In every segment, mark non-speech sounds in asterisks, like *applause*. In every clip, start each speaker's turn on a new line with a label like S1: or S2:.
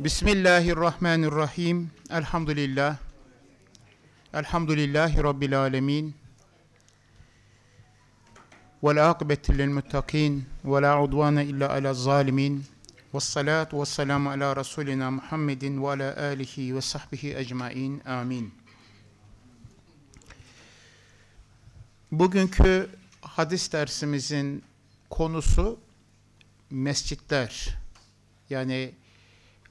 S1: Bismillahirrahmanirrahim. Elhamdülillah. Elhamdülillahi Rabbil alemin. Vel akıbetü lil muttakin. Ve la udvane illa ala zalimin. Ve salatu ve selamu ala Rasulina Muhammedin ve ala alihi ve sahbihi ecmain. Amin. Bugünkü hadis dersimizin konusu mescitler. Yani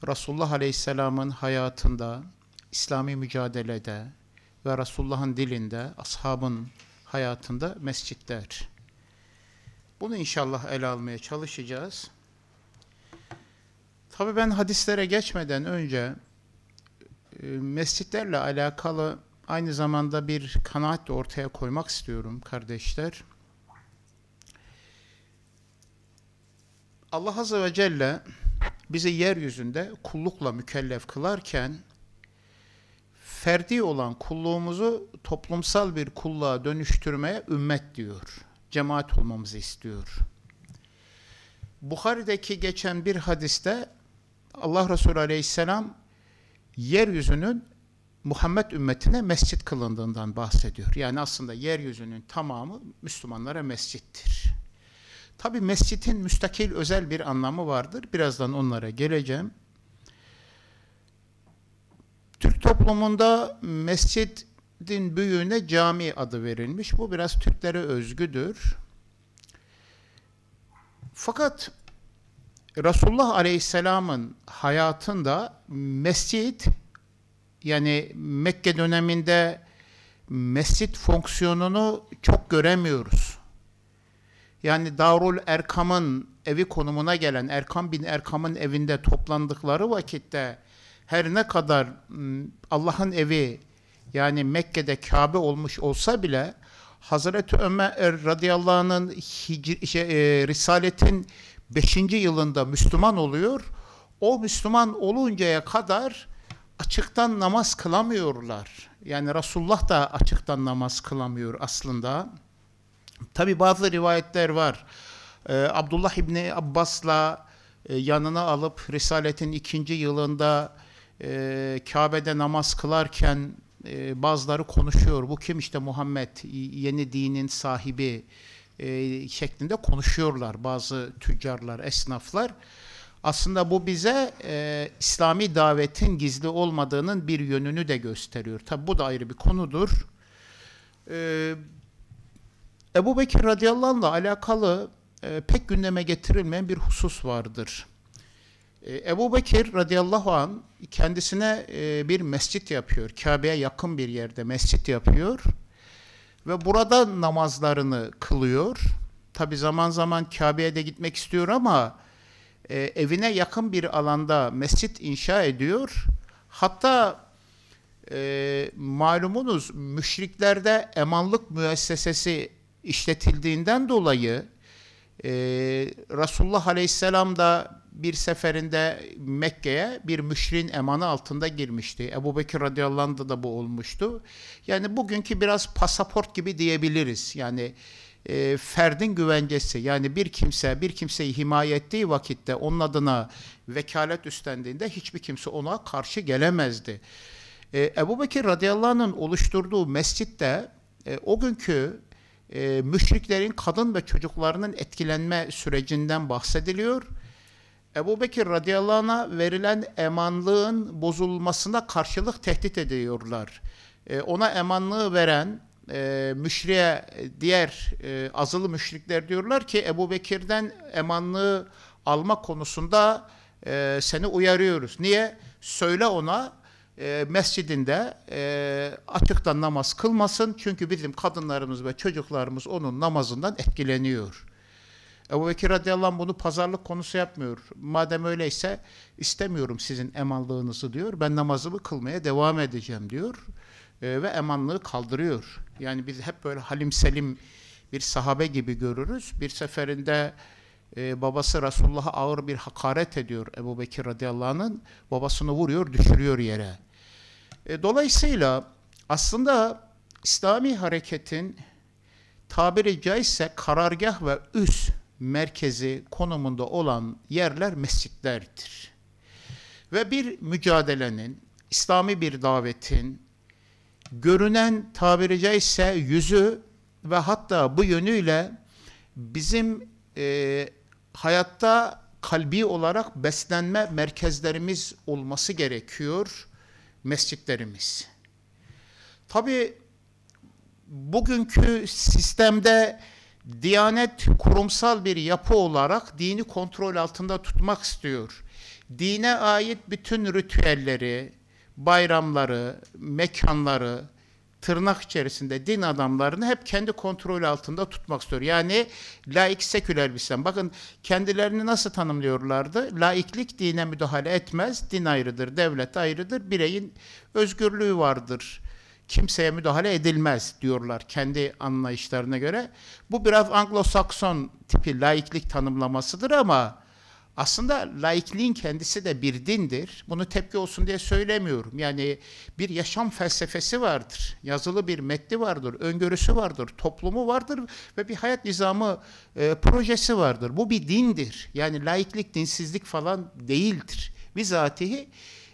S1: Resulullah Aleyhisselam'ın hayatında, İslami mücadelede ve Resulullah'ın dilinde, ashabın hayatında mescitler. Bunu inşallah ele almaya çalışacağız. Tabii ben hadislere geçmeden önce e, mescitlerle alakalı aynı zamanda bir kanaat de ortaya koymak istiyorum kardeşler. Allah Azze ve Celle bizi yeryüzünde kullukla mükellef kılarken ferdi olan kulluğumuzu toplumsal bir kulluğa dönüştürmeye ümmet diyor. Cemaat olmamızı istiyor. Bukhari'deki geçen bir hadiste Allah Resulü Aleyhisselam yeryüzünün Muhammed ümmetine mescit kılındığından bahsediyor. Yani aslında yeryüzünün tamamı Müslümanlara mescittir. Tabi mescitin müstakil özel bir anlamı vardır. Birazdan onlara geleceğim. Türk toplumunda mescidin büyüğüne cami adı verilmiş. Bu biraz Türklere özgüdür. Fakat Resulullah Aleyhisselam'ın hayatında mescit yani Mekke döneminde mescit fonksiyonunu çok göremiyoruz yani Darul Erkam'ın evi konumuna gelen Erkam bin Erkam'ın evinde toplandıkları vakitte her ne kadar Allah'ın evi yani Mekke'de Kabe olmuş olsa bile Hazreti Ömer radıyallahu anh'ın şey, e, Risaletin 5. yılında Müslüman oluyor. O Müslüman oluncaya kadar açıktan namaz kılamıyorlar. Yani Resulullah da açıktan namaz kılamıyor aslında. Tabi bazı rivayetler var. Ee, Abdullah İbni Abbas'la e, yanına alıp Risaletin ikinci yılında e, Kabe'de namaz kılarken e, bazıları konuşuyor. Bu kim işte Muhammed yeni dinin sahibi e, şeklinde konuşuyorlar bazı tüccarlar, esnaflar. Aslında bu bize e, İslami davetin gizli olmadığının bir yönünü de gösteriyor. Tabi bu da ayrı bir konudur. E, Ebu Bekir radıyallahu anh'la alakalı e, pek gündeme getirilmeyen bir husus vardır. E, Ebu Bekir radıyallahu an kendisine e, bir mescit yapıyor. Kabe'ye yakın bir yerde mescit yapıyor ve burada namazlarını kılıyor. Tabi zaman zaman Kabe'ye de gitmek istiyor ama e, evine yakın bir alanda mescit inşa ediyor. Hatta e, malumunuz müşriklerde emanlık müessesesi işletildiğinden dolayı e, Resulullah Aleyhisselam da bir seferinde Mekke'ye bir müşrin emanı altında girmişti. Ebu Bekir radıyallahu da bu olmuştu. Yani bugünkü biraz pasaport gibi diyebiliriz. Yani e, ferdin güvencesi yani bir kimse bir kimseyi himaye ettiği vakitte onun adına vekalet üstlendiğinde hiçbir kimse ona karşı gelemezdi. E, Ebu Bekir radıyallahu oluşturduğu mescitte e, o günkü e, müşriklerin kadın ve çocuklarının etkilenme sürecinden bahsediliyor. Ebu Bekir radıyallahu anh'a verilen emanlığın bozulmasına karşılık tehdit ediyorlar. E, ona emanlığı veren e, müşriye diğer e, azılı müşrikler diyorlar ki Ebu Bekir'den emanlığı alma konusunda e, seni uyarıyoruz. Niye? Söyle ona e, mescidinde e, açıktan namaz kılmasın. Çünkü bizim kadınlarımız ve çocuklarımız onun namazından etkileniyor. Ebu Bekir radıyallahu anh bunu pazarlık konusu yapmıyor. Madem öyleyse istemiyorum sizin emanlığınızı diyor. Ben namazımı kılmaya devam edeceğim diyor. E, ve emanlığı kaldırıyor. Yani biz hep böyle halim selim bir sahabe gibi görürüz. Bir seferinde e, babası Resulullah'a ağır bir hakaret ediyor Ebu Bekir radıyallahu anh'ın. Babasını vuruyor, düşürüyor yere. E, dolayısıyla aslında İslami hareketin tabiri caizse karargah ve üst merkezi konumunda olan yerler mescitlerdir. Ve bir mücadelenin, İslami bir davetin görünen tabiri caizse yüzü ve hatta bu yönüyle bizim e, hayatta kalbi olarak beslenme merkezlerimiz olması gerekiyor mescitlerimiz. Tabi bugünkü sistemde Diyanet kurumsal bir yapı olarak dini kontrol altında tutmak istiyor. Dine ait bütün ritüelleri, bayramları, mekanları, tırnak içerisinde din adamlarını hep kendi kontrol altında tutmak istiyor. Yani laik seküler bir sistem. Bakın kendilerini nasıl tanımlıyorlardı? Laiklik dine müdahale etmez, din ayrıdır, devlet ayrıdır, bireyin özgürlüğü vardır. Kimseye müdahale edilmez diyorlar kendi anlayışlarına göre. Bu biraz Anglo-Sakson tipi laiklik tanımlamasıdır ama aslında laikliğin kendisi de bir dindir. Bunu tepki olsun diye söylemiyorum. Yani bir yaşam felsefesi vardır. Yazılı bir metni vardır, öngörüsü vardır, toplumu vardır ve bir hayat nizamı e, projesi vardır. Bu bir dindir. Yani laiklik dinsizlik falan değildir. Bizatihi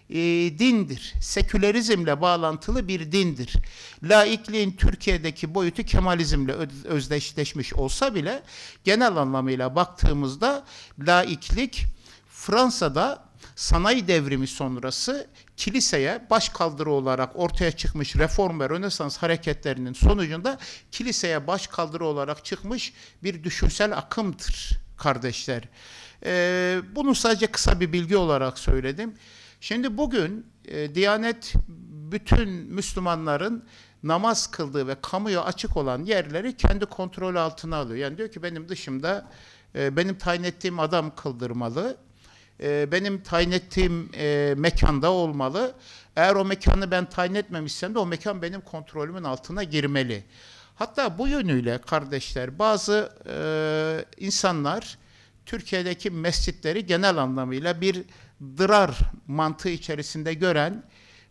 S1: e, dindir. Sekülerizmle bağlantılı bir dindir. Laikliğin Türkiye'deki boyutu Kemalizmle özdeşleşmiş olsa bile genel anlamıyla baktığımızda laiklik Fransa'da sanayi devrimi sonrası kiliseye başkaldırı olarak ortaya çıkmış reform ve rönesans hareketlerinin sonucunda kiliseye başkaldırı olarak çıkmış bir düşünsel akımdır kardeşler. Ee, bunu sadece kısa bir bilgi olarak söyledim. Şimdi bugün e, Diyanet bütün Müslümanların namaz kıldığı ve kamuya açık olan yerleri kendi kontrol altına alıyor. Yani diyor ki benim dışımda e, benim tayin ettiğim adam kıldırmalı. E, benim tayin ettiğim e, mekanda olmalı. Eğer o mekanı ben tayin etmemişsem de o mekan benim kontrolümün altına girmeli. Hatta bu yönüyle kardeşler bazı e, insanlar Türkiye'deki mescitleri genel anlamıyla bir dırar mantığı içerisinde gören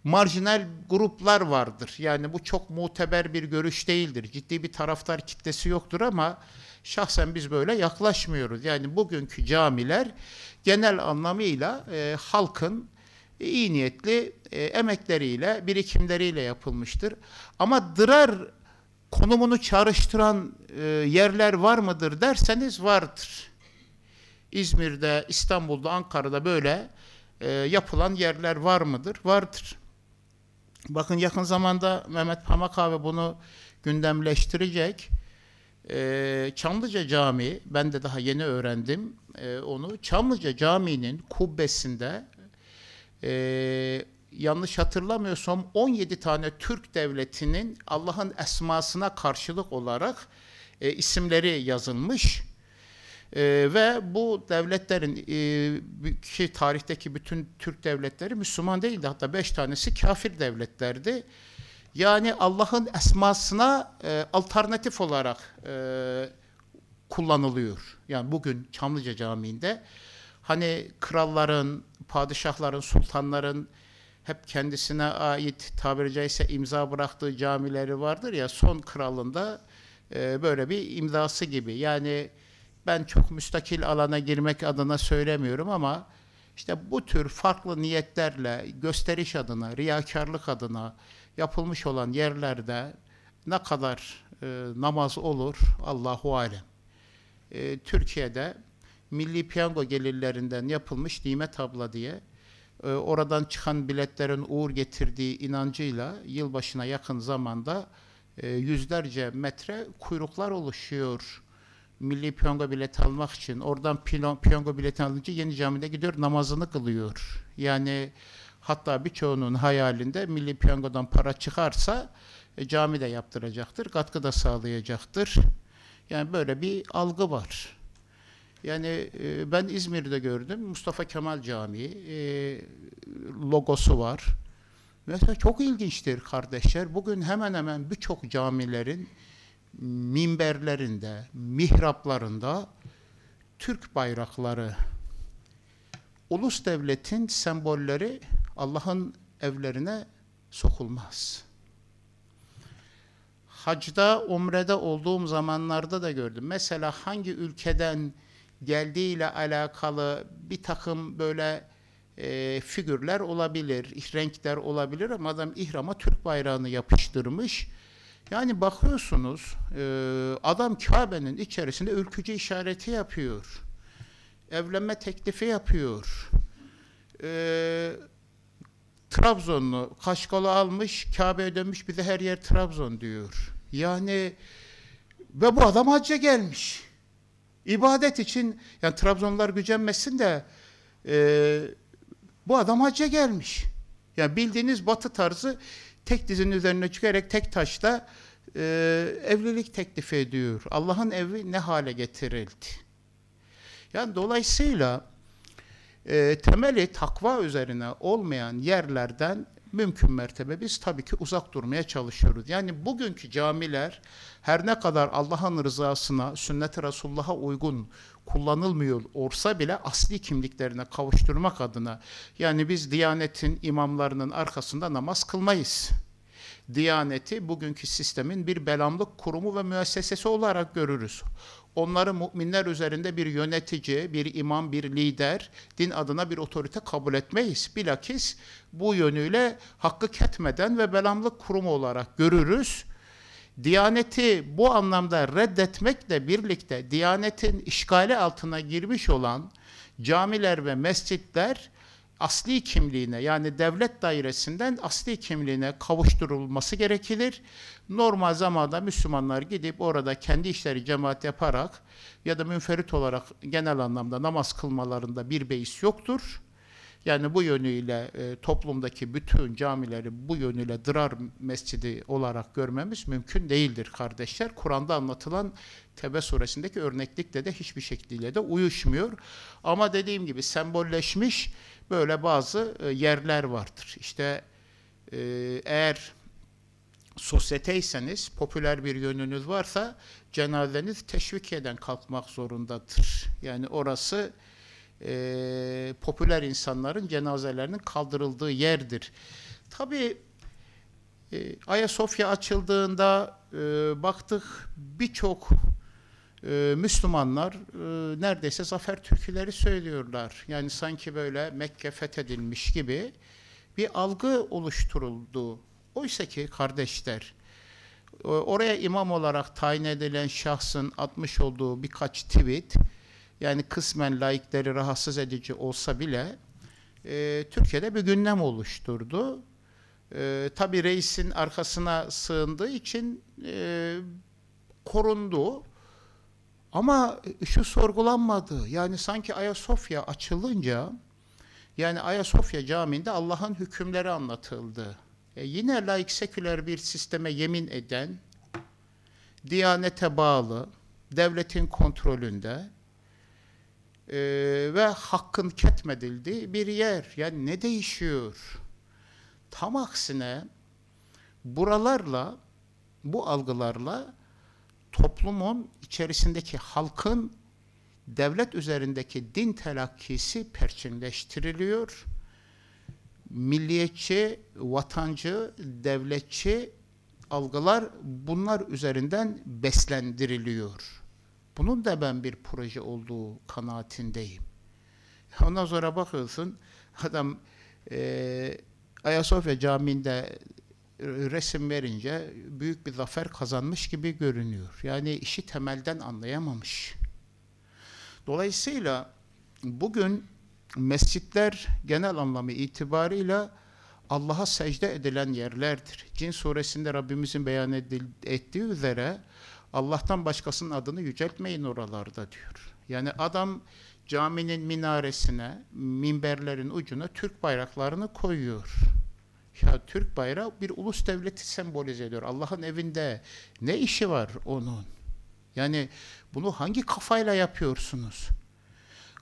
S1: marjinal gruplar vardır. Yani bu çok muteber bir görüş değildir. Ciddi bir taraftar kitlesi yoktur ama şahsen biz böyle yaklaşmıyoruz. Yani bugünkü camiler genel anlamıyla e, halkın e, iyi niyetli e, emekleriyle, birikimleriyle yapılmıştır. Ama dırar konumunu çağrıştıran e, yerler var mıdır derseniz vardır. İzmir'de, İstanbul'da, Ankara'da böyle e, yapılan yerler var mıdır? Vardır. Bakın yakın zamanda Mehmet Pamak abi bunu gündemleştirecek. E, Çamlıca Camii, ben de daha yeni öğrendim e, onu. Çamlıca Camii'nin kubbesinde e, yanlış hatırlamıyorsam 17 tane Türk devletinin Allah'ın esmasına karşılık olarak e, isimleri yazılmış e, ve bu devletlerin e, ki tarihteki bütün Türk devletleri Müslüman değildi. Hatta beş tanesi kafir devletlerdi. Yani Allah'ın esmasına e, alternatif olarak e, kullanılıyor. Yani bugün Çamlıca Camii'nde hani kralların, padişahların, sultanların hep kendisine ait tabiri caizse imza bıraktığı camileri vardır ya son kralında e, böyle bir imzası gibi. Yani ben çok müstakil alana girmek adına söylemiyorum ama işte bu tür farklı niyetlerle gösteriş adına, riyakarlık adına yapılmış olan yerlerde ne kadar e, namaz olur Allahu alem. E, Türkiye'de milli piyango gelirlerinden yapılmış nimet abla diye e, oradan çıkan biletlerin uğur getirdiği inancıyla yılbaşına yakın zamanda e, yüzlerce metre kuyruklar oluşuyor milli piyango bileti almak için oradan pilon, piyango bileti alınca yeni camide gidiyor namazını kılıyor. Yani hatta birçoğunun hayalinde milli piyangodan para çıkarsa e, cami de yaptıracaktır, katkı da sağlayacaktır. Yani böyle bir algı var. Yani e, ben İzmir'de gördüm Mustafa Kemal Camii e, logosu var. Mesela çok ilginçtir kardeşler. Bugün hemen hemen birçok camilerin minberlerinde, mihraplarında Türk bayrakları, ulus devletin sembolleri Allah'ın evlerine sokulmaz. Hacda, umrede olduğum zamanlarda da gördüm. Mesela hangi ülkeden geldiğiyle alakalı bir takım böyle e, figürler olabilir, renkler olabilir ama adam ihrama Türk bayrağını yapıştırmış. Yani bakıyorsunuz e, adam Kabe'nin içerisinde ürkücü işareti yapıyor. Evlenme teklifi yapıyor. E, Trabzonlu Kaşkolu almış, Kabe'ye dönmüş bize her yer Trabzon diyor. Yani ve bu adam hacca gelmiş. İbadet için yani Trabzonlar gücenmesin de e, bu adam hacca gelmiş. Yani bildiğiniz batı tarzı tek dizin üzerine çıkarak tek taşla e, evlilik teklif ediyor. Allah'ın evi ne hale getirildi? Yani dolayısıyla e, temeli takva üzerine olmayan yerlerden mümkün mertebe biz tabii ki uzak durmaya çalışıyoruz. Yani bugünkü camiler her ne kadar Allah'ın rızasına, sünnet-i Resulullah'a uygun kullanılmıyor olsa bile asli kimliklerine kavuşturmak adına yani biz Diyanet'in imamlarının arkasında namaz kılmayız. Diyaneti bugünkü sistemin bir belamlık kurumu ve müessesesi olarak görürüz onları müminler üzerinde bir yönetici, bir imam, bir lider, din adına bir otorite kabul etmeyiz. Bilakis bu yönüyle hakkı ketmeden ve belamlık kurumu olarak görürüz. Diyaneti bu anlamda reddetmekle birlikte Diyanetin işgali altına girmiş olan camiler ve mescitler asli kimliğine yani devlet dairesinden asli kimliğine kavuşturulması gerekir. Normal zamanda Müslümanlar gidip orada kendi işleri cemaat yaparak ya da münferit olarak genel anlamda namaz kılmalarında bir beis yoktur. Yani bu yönüyle e, toplumdaki bütün camileri bu yönüyle dırar mescidi olarak görmemiz mümkün değildir kardeşler. Kur'an'da anlatılan Tebe suresindeki örneklikle de hiçbir şekilde de uyuşmuyor. Ama dediğim gibi sembolleşmiş böyle bazı e, yerler vardır. İşte e, eğer sosyeteyseniz, popüler bir yönünüz varsa cenazeniz eden kalkmak zorundadır. Yani orası e, popüler insanların cenazelerinin kaldırıldığı yerdir. Tabii e, Ayasofya açıldığında e, baktık birçok e, Müslümanlar e, neredeyse zafer türküleri söylüyorlar. Yani sanki böyle Mekke fethedilmiş gibi bir algı oluşturuldu. Oysa ki kardeşler, e, oraya imam olarak tayin edilen şahsın atmış olduğu birkaç tweet, yani kısmen laikleri rahatsız edici olsa bile e, Türkiye'de bir gündem oluşturdu. E, Tabi reisin arkasına sığındığı için e, korundu. Ama e, şu sorgulanmadı. Yani sanki Ayasofya açılınca yani Ayasofya Camii'nde Allah'ın hükümleri anlatıldı. E yine laik seküler bir sisteme yemin eden, diyanete bağlı, devletin kontrolünde e, ve hakkın ketmedildiği bir yer. Yani ne değişiyor? Tam aksine buralarla, bu algılarla toplumun içerisindeki halkın devlet üzerindeki din telakkisi perçinleştiriliyor. Milliyetçi, vatancı, devletçi algılar bunlar üzerinden beslendiriliyor. Bunun da ben bir proje olduğu kanaatindeyim. Ondan sonra bakıyorsun adam e, Ayasofya Camii'nde e, resim verince büyük bir zafer kazanmış gibi görünüyor. Yani işi temelden anlayamamış. Dolayısıyla bugün mescitler genel anlamı itibarıyla Allah'a secde edilen yerlerdir. Cin suresinde Rabbimizin beyan ettiği üzere Allah'tan başkasının adını yüceltmeyin oralarda diyor. Yani adam caminin minaresine, minberlerin ucuna Türk bayraklarını koyuyor. Ya Türk bayrağı bir ulus devleti sembolize ediyor. Allah'ın evinde ne işi var onun? Yani bunu hangi kafayla yapıyorsunuz?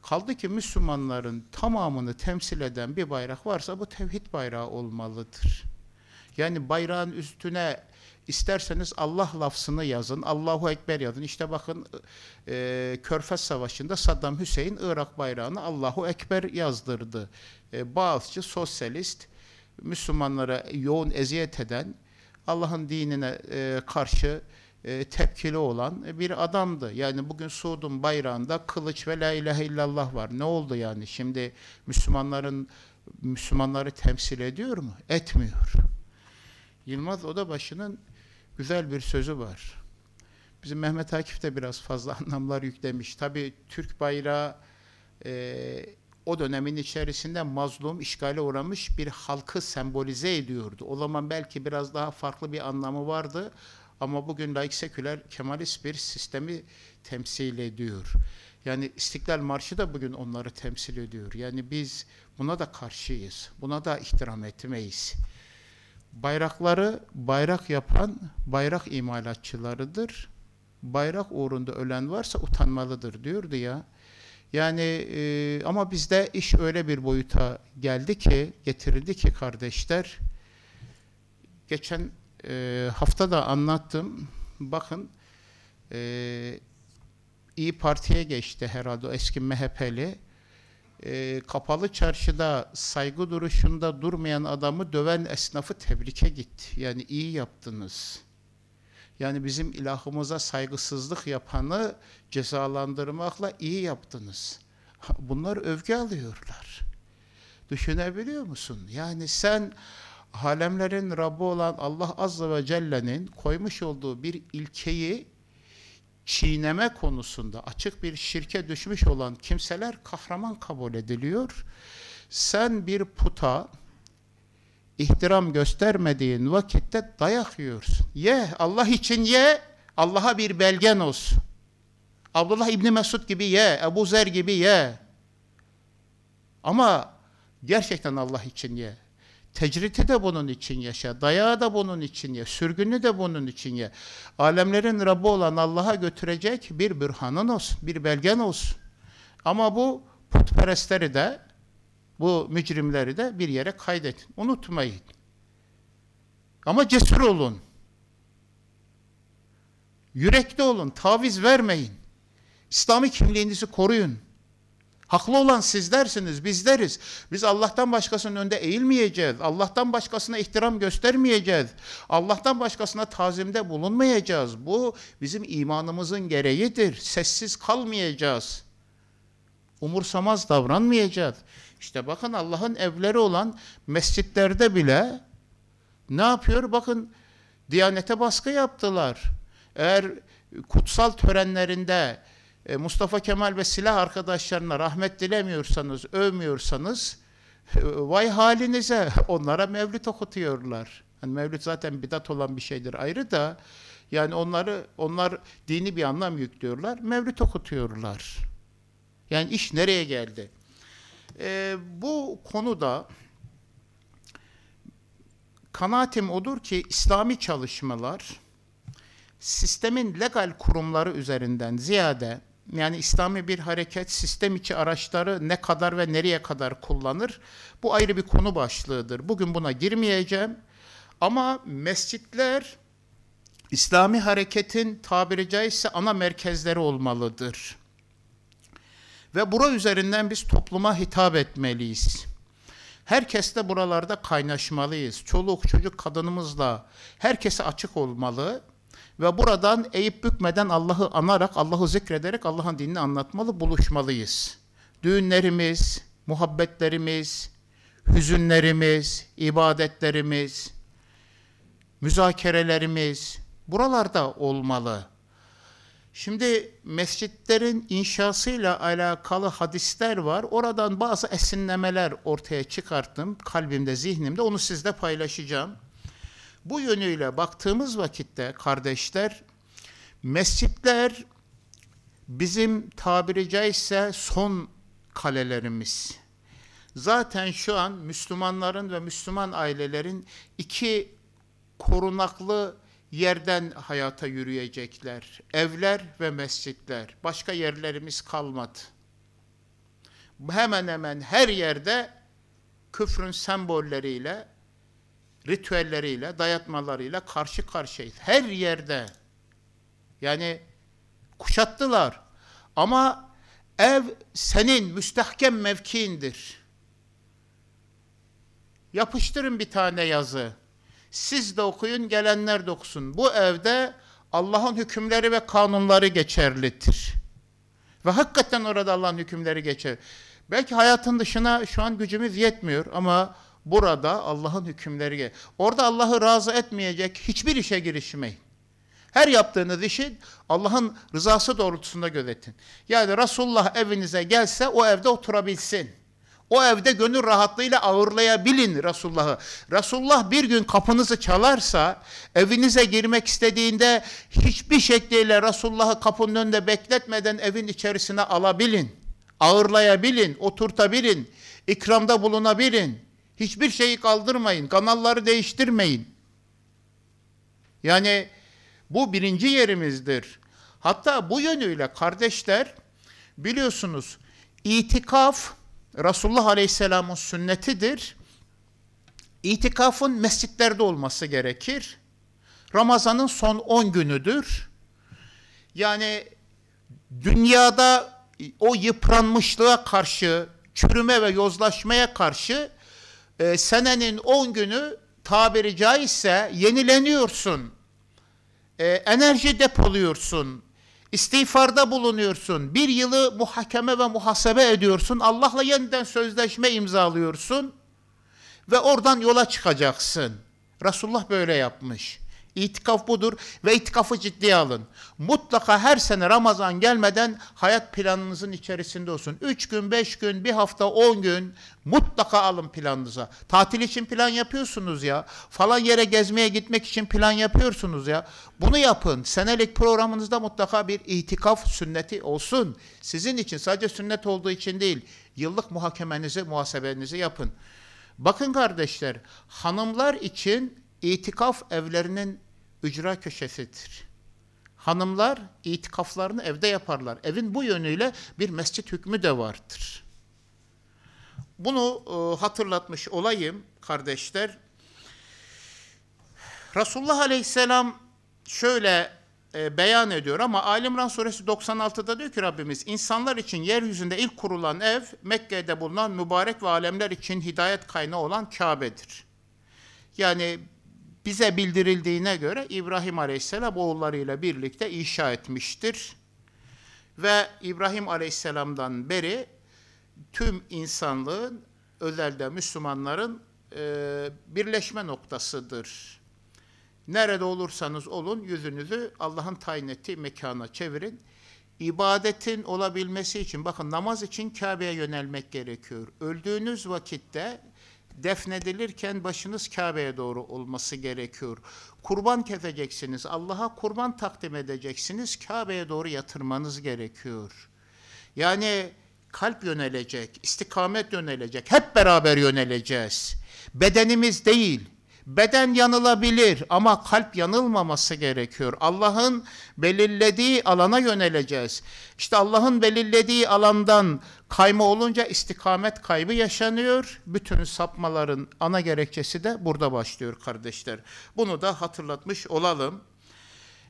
S1: Kaldı ki Müslümanların tamamını temsil eden bir bayrak varsa bu tevhid bayrağı olmalıdır. Yani bayrağın üstüne isterseniz Allah lafzını yazın, Allahu Ekber yazın. İşte bakın e, Körfez Savaşı'nda Saddam Hüseyin Irak bayrağını Allahu Ekber yazdırdı. E, bağızcı, sosyalist, Müslümanlara yoğun eziyet eden, Allah'ın dinine e, karşı e, tepkili olan e, bir adamdı. Yani bugün Suud'un bayrağında kılıç ve la ilahe illallah var. Ne oldu yani? Şimdi Müslümanların Müslümanları temsil ediyor mu? Etmiyor. Yılmaz Odabaşı'nın güzel bir sözü var. Bizim Mehmet Akif de biraz fazla *laughs* anlamlar yüklemiş. Tabii Türk bayrağı e, o dönemin içerisinde mazlum, işgale uğramış bir halkı sembolize ediyordu. O zaman belki biraz daha farklı bir anlamı vardı ama bugün laik seküler kemalist bir sistemi temsil ediyor. Yani İstiklal Marşı da bugün onları temsil ediyor. Yani biz buna da karşıyız. Buna da ihtiram etmeyiz. Bayrakları bayrak yapan bayrak imalatçılarıdır. Bayrak uğrunda ölen varsa utanmalıdır diyordu ya. Yani e, ama bizde iş öyle bir boyuta geldi ki, getirildi ki kardeşler. Geçen e, hafta da anlattım. Bakın e, İyi Parti'ye geçti herhalde eski MHP'li. E, kapalı çarşıda saygı duruşunda durmayan adamı döven esnafı tebrike gitti. Yani iyi yaptınız.'' Yani bizim ilahımıza saygısızlık yapanı cezalandırmakla iyi yaptınız. *laughs* Bunlar övgü alıyorlar. Düşünebiliyor musun? Yani sen alemlerin Rabbi olan Allah Azze ve Celle'nin koymuş olduğu bir ilkeyi çiğneme konusunda açık bir şirke düşmüş olan kimseler kahraman kabul ediliyor. Sen bir puta, ihtiram göstermediğin vakitte dayak yiyorsun. Ye, Allah için ye, Allah'a bir belgen olsun. Abdullah İbni Mesud gibi ye, Ebu Zer gibi ye. Ama gerçekten Allah için ye. Tecriti de bunun için yaşa, dayağı da bunun için ye, sürgünü de bunun için ye. Alemlerin Rabbi olan Allah'a götürecek bir bürhanın olsun, bir belgen olsun. Ama bu putperestleri de bu mücrimleri de bir yere kaydedin. Unutmayın. Ama cesur olun. Yürekli olun. Taviz vermeyin. İslami kimliğinizi koruyun. Haklı olan sizlersiniz, bizleriz. Biz Allah'tan başkasının önünde eğilmeyeceğiz. Allah'tan başkasına ihtiram göstermeyeceğiz. Allah'tan başkasına tazimde bulunmayacağız. Bu bizim imanımızın gereğidir. Sessiz kalmayacağız. Umursamaz davranmayacağız. İşte bakın Allah'ın evleri olan mescitlerde bile ne yapıyor? Bakın Diyanete baskı yaptılar. Eğer kutsal törenlerinde e, Mustafa Kemal ve silah arkadaşlarına rahmet dilemiyorsanız, övmüyorsanız e, vay halinize *laughs* onlara mevlüt okutuyorlar. Yani mevlüt zaten bidat olan bir şeydir ayrı da yani onları onlar dini bir anlam yüklüyorlar, mevlüt okutuyorlar. Yani iş nereye geldi? E, bu konuda kanaatim odur ki İslami çalışmalar sistemin legal kurumları üzerinden ziyade yani İslami bir hareket sistem içi araçları ne kadar ve nereye kadar kullanır? Bu ayrı bir konu başlığıdır. Bugün buna girmeyeceğim. Ama mescitler İslami hareketin tabiri caizse ana merkezleri olmalıdır. Ve bura üzerinden biz topluma hitap etmeliyiz. Herkesle buralarda kaynaşmalıyız. Çoluk, çocuk, kadınımızla herkese açık olmalı ve buradan eğip bükmeden Allah'ı anarak, Allah'ı zikrederek Allah'ın dinini anlatmalı, buluşmalıyız. Düğünlerimiz, muhabbetlerimiz, hüzünlerimiz, ibadetlerimiz, müzakerelerimiz buralarda olmalı. Şimdi mescitlerin inşasıyla alakalı hadisler var. Oradan bazı esinlemeler ortaya çıkarttım kalbimde, zihnimde. Onu sizle paylaşacağım. Bu yönüyle baktığımız vakitte kardeşler, mescitler bizim tabiri caizse son kalelerimiz. Zaten şu an Müslümanların ve Müslüman ailelerin iki korunaklı yerden hayata yürüyecekler. Evler ve mescitler. Başka yerlerimiz kalmadı. Hemen hemen her yerde küfrün sembolleriyle, ritüelleriyle, dayatmalarıyla karşı karşıyayız. Her yerde. Yani kuşattılar. Ama ev senin müstehkem mevkiindir. Yapıştırın bir tane yazı. Siz de okuyun, gelenler de okusun. Bu evde Allah'ın hükümleri ve kanunları geçerlidir. Ve hakikaten orada Allah'ın hükümleri geçer. Belki hayatın dışına şu an gücümüz yetmiyor ama burada Allah'ın hükümleri geçer. Orada Allah'ı razı etmeyecek hiçbir işe girişmeyin. Her yaptığınız işi Allah'ın rızası doğrultusunda gözetin. Yani Resulullah evinize gelse o evde oturabilsin. O evde gönül rahatlığıyla ağırlayabilin Resulullah'ı. Resulullah bir gün kapınızı çalarsa, evinize girmek istediğinde hiçbir şekliyle Resulullah'ı kapının önünde bekletmeden evin içerisine alabilin. Ağırlayabilin, oturtabilin, ikramda bulunabilin. Hiçbir şeyi kaldırmayın, kanalları değiştirmeyin. Yani bu birinci yerimizdir. Hatta bu yönüyle kardeşler biliyorsunuz itikaf Resulullah Aleyhisselam'ın sünnetidir. İtikafın mescitlerde olması gerekir. Ramazan'ın son 10 günüdür. Yani dünyada o yıpranmışlığa karşı, çürüme ve yozlaşmaya karşı e, senenin 10 günü tabiri caizse yenileniyorsun. E, enerji depoluyorsun. İstiğfarda bulunuyorsun. Bir yılı muhakeme ve muhasebe ediyorsun. Allah'la yeniden sözleşme imzalıyorsun. Ve oradan yola çıkacaksın. Resulullah böyle yapmış. İtikaf budur ve itikafı ciddiye alın. Mutlaka her sene Ramazan gelmeden hayat planınızın içerisinde olsun. Üç gün, beş gün, bir hafta, on gün mutlaka alın planınıza. Tatil için plan yapıyorsunuz ya. Falan yere gezmeye gitmek için plan yapıyorsunuz ya. Bunu yapın. Senelik programınızda mutlaka bir itikaf sünneti olsun. Sizin için sadece sünnet olduğu için değil. Yıllık muhakemenizi, muhasebenizi yapın. Bakın kardeşler, hanımlar için İtikaf evlerinin ücra köşesidir. Hanımlar itikaflarını evde yaparlar. Evin bu yönüyle bir mescit hükmü de vardır. Bunu e, hatırlatmış olayım kardeşler. Resulullah Aleyhisselam şöyle e, beyan ediyor ama Ali suresi 96'da diyor ki Rabbimiz insanlar için yeryüzünde ilk kurulan ev Mekke'de bulunan mübarek ve alemler için hidayet kaynağı olan Kabe'dir. Yani bize bildirildiğine göre İbrahim Aleyhisselam oğullarıyla birlikte inşa etmiştir. Ve İbrahim Aleyhisselam'dan beri tüm insanlığın özellikle Müslümanların e, birleşme noktasıdır. Nerede olursanız olun yüzünüzü Allah'ın tayin ettiği mekana çevirin. İbadetin olabilmesi için bakın namaz için Kabe'ye yönelmek gerekiyor. Öldüğünüz vakitte defnedilirken başınız Kabe'ye doğru olması gerekiyor. Kurban kefeceksiniz, Allah'a kurban takdim edeceksiniz, Kabe'ye doğru yatırmanız gerekiyor. Yani kalp yönelecek, istikamet yönelecek, hep beraber yöneleceğiz. Bedenimiz değil, Beden yanılabilir ama kalp yanılmaması gerekiyor. Allah'ın belirlediği alana yöneleceğiz. İşte Allah'ın belirlediği alandan Kayma olunca istikamet kaybı yaşanıyor. Bütün sapmaların ana gerekçesi de burada başlıyor kardeşler. Bunu da hatırlatmış olalım.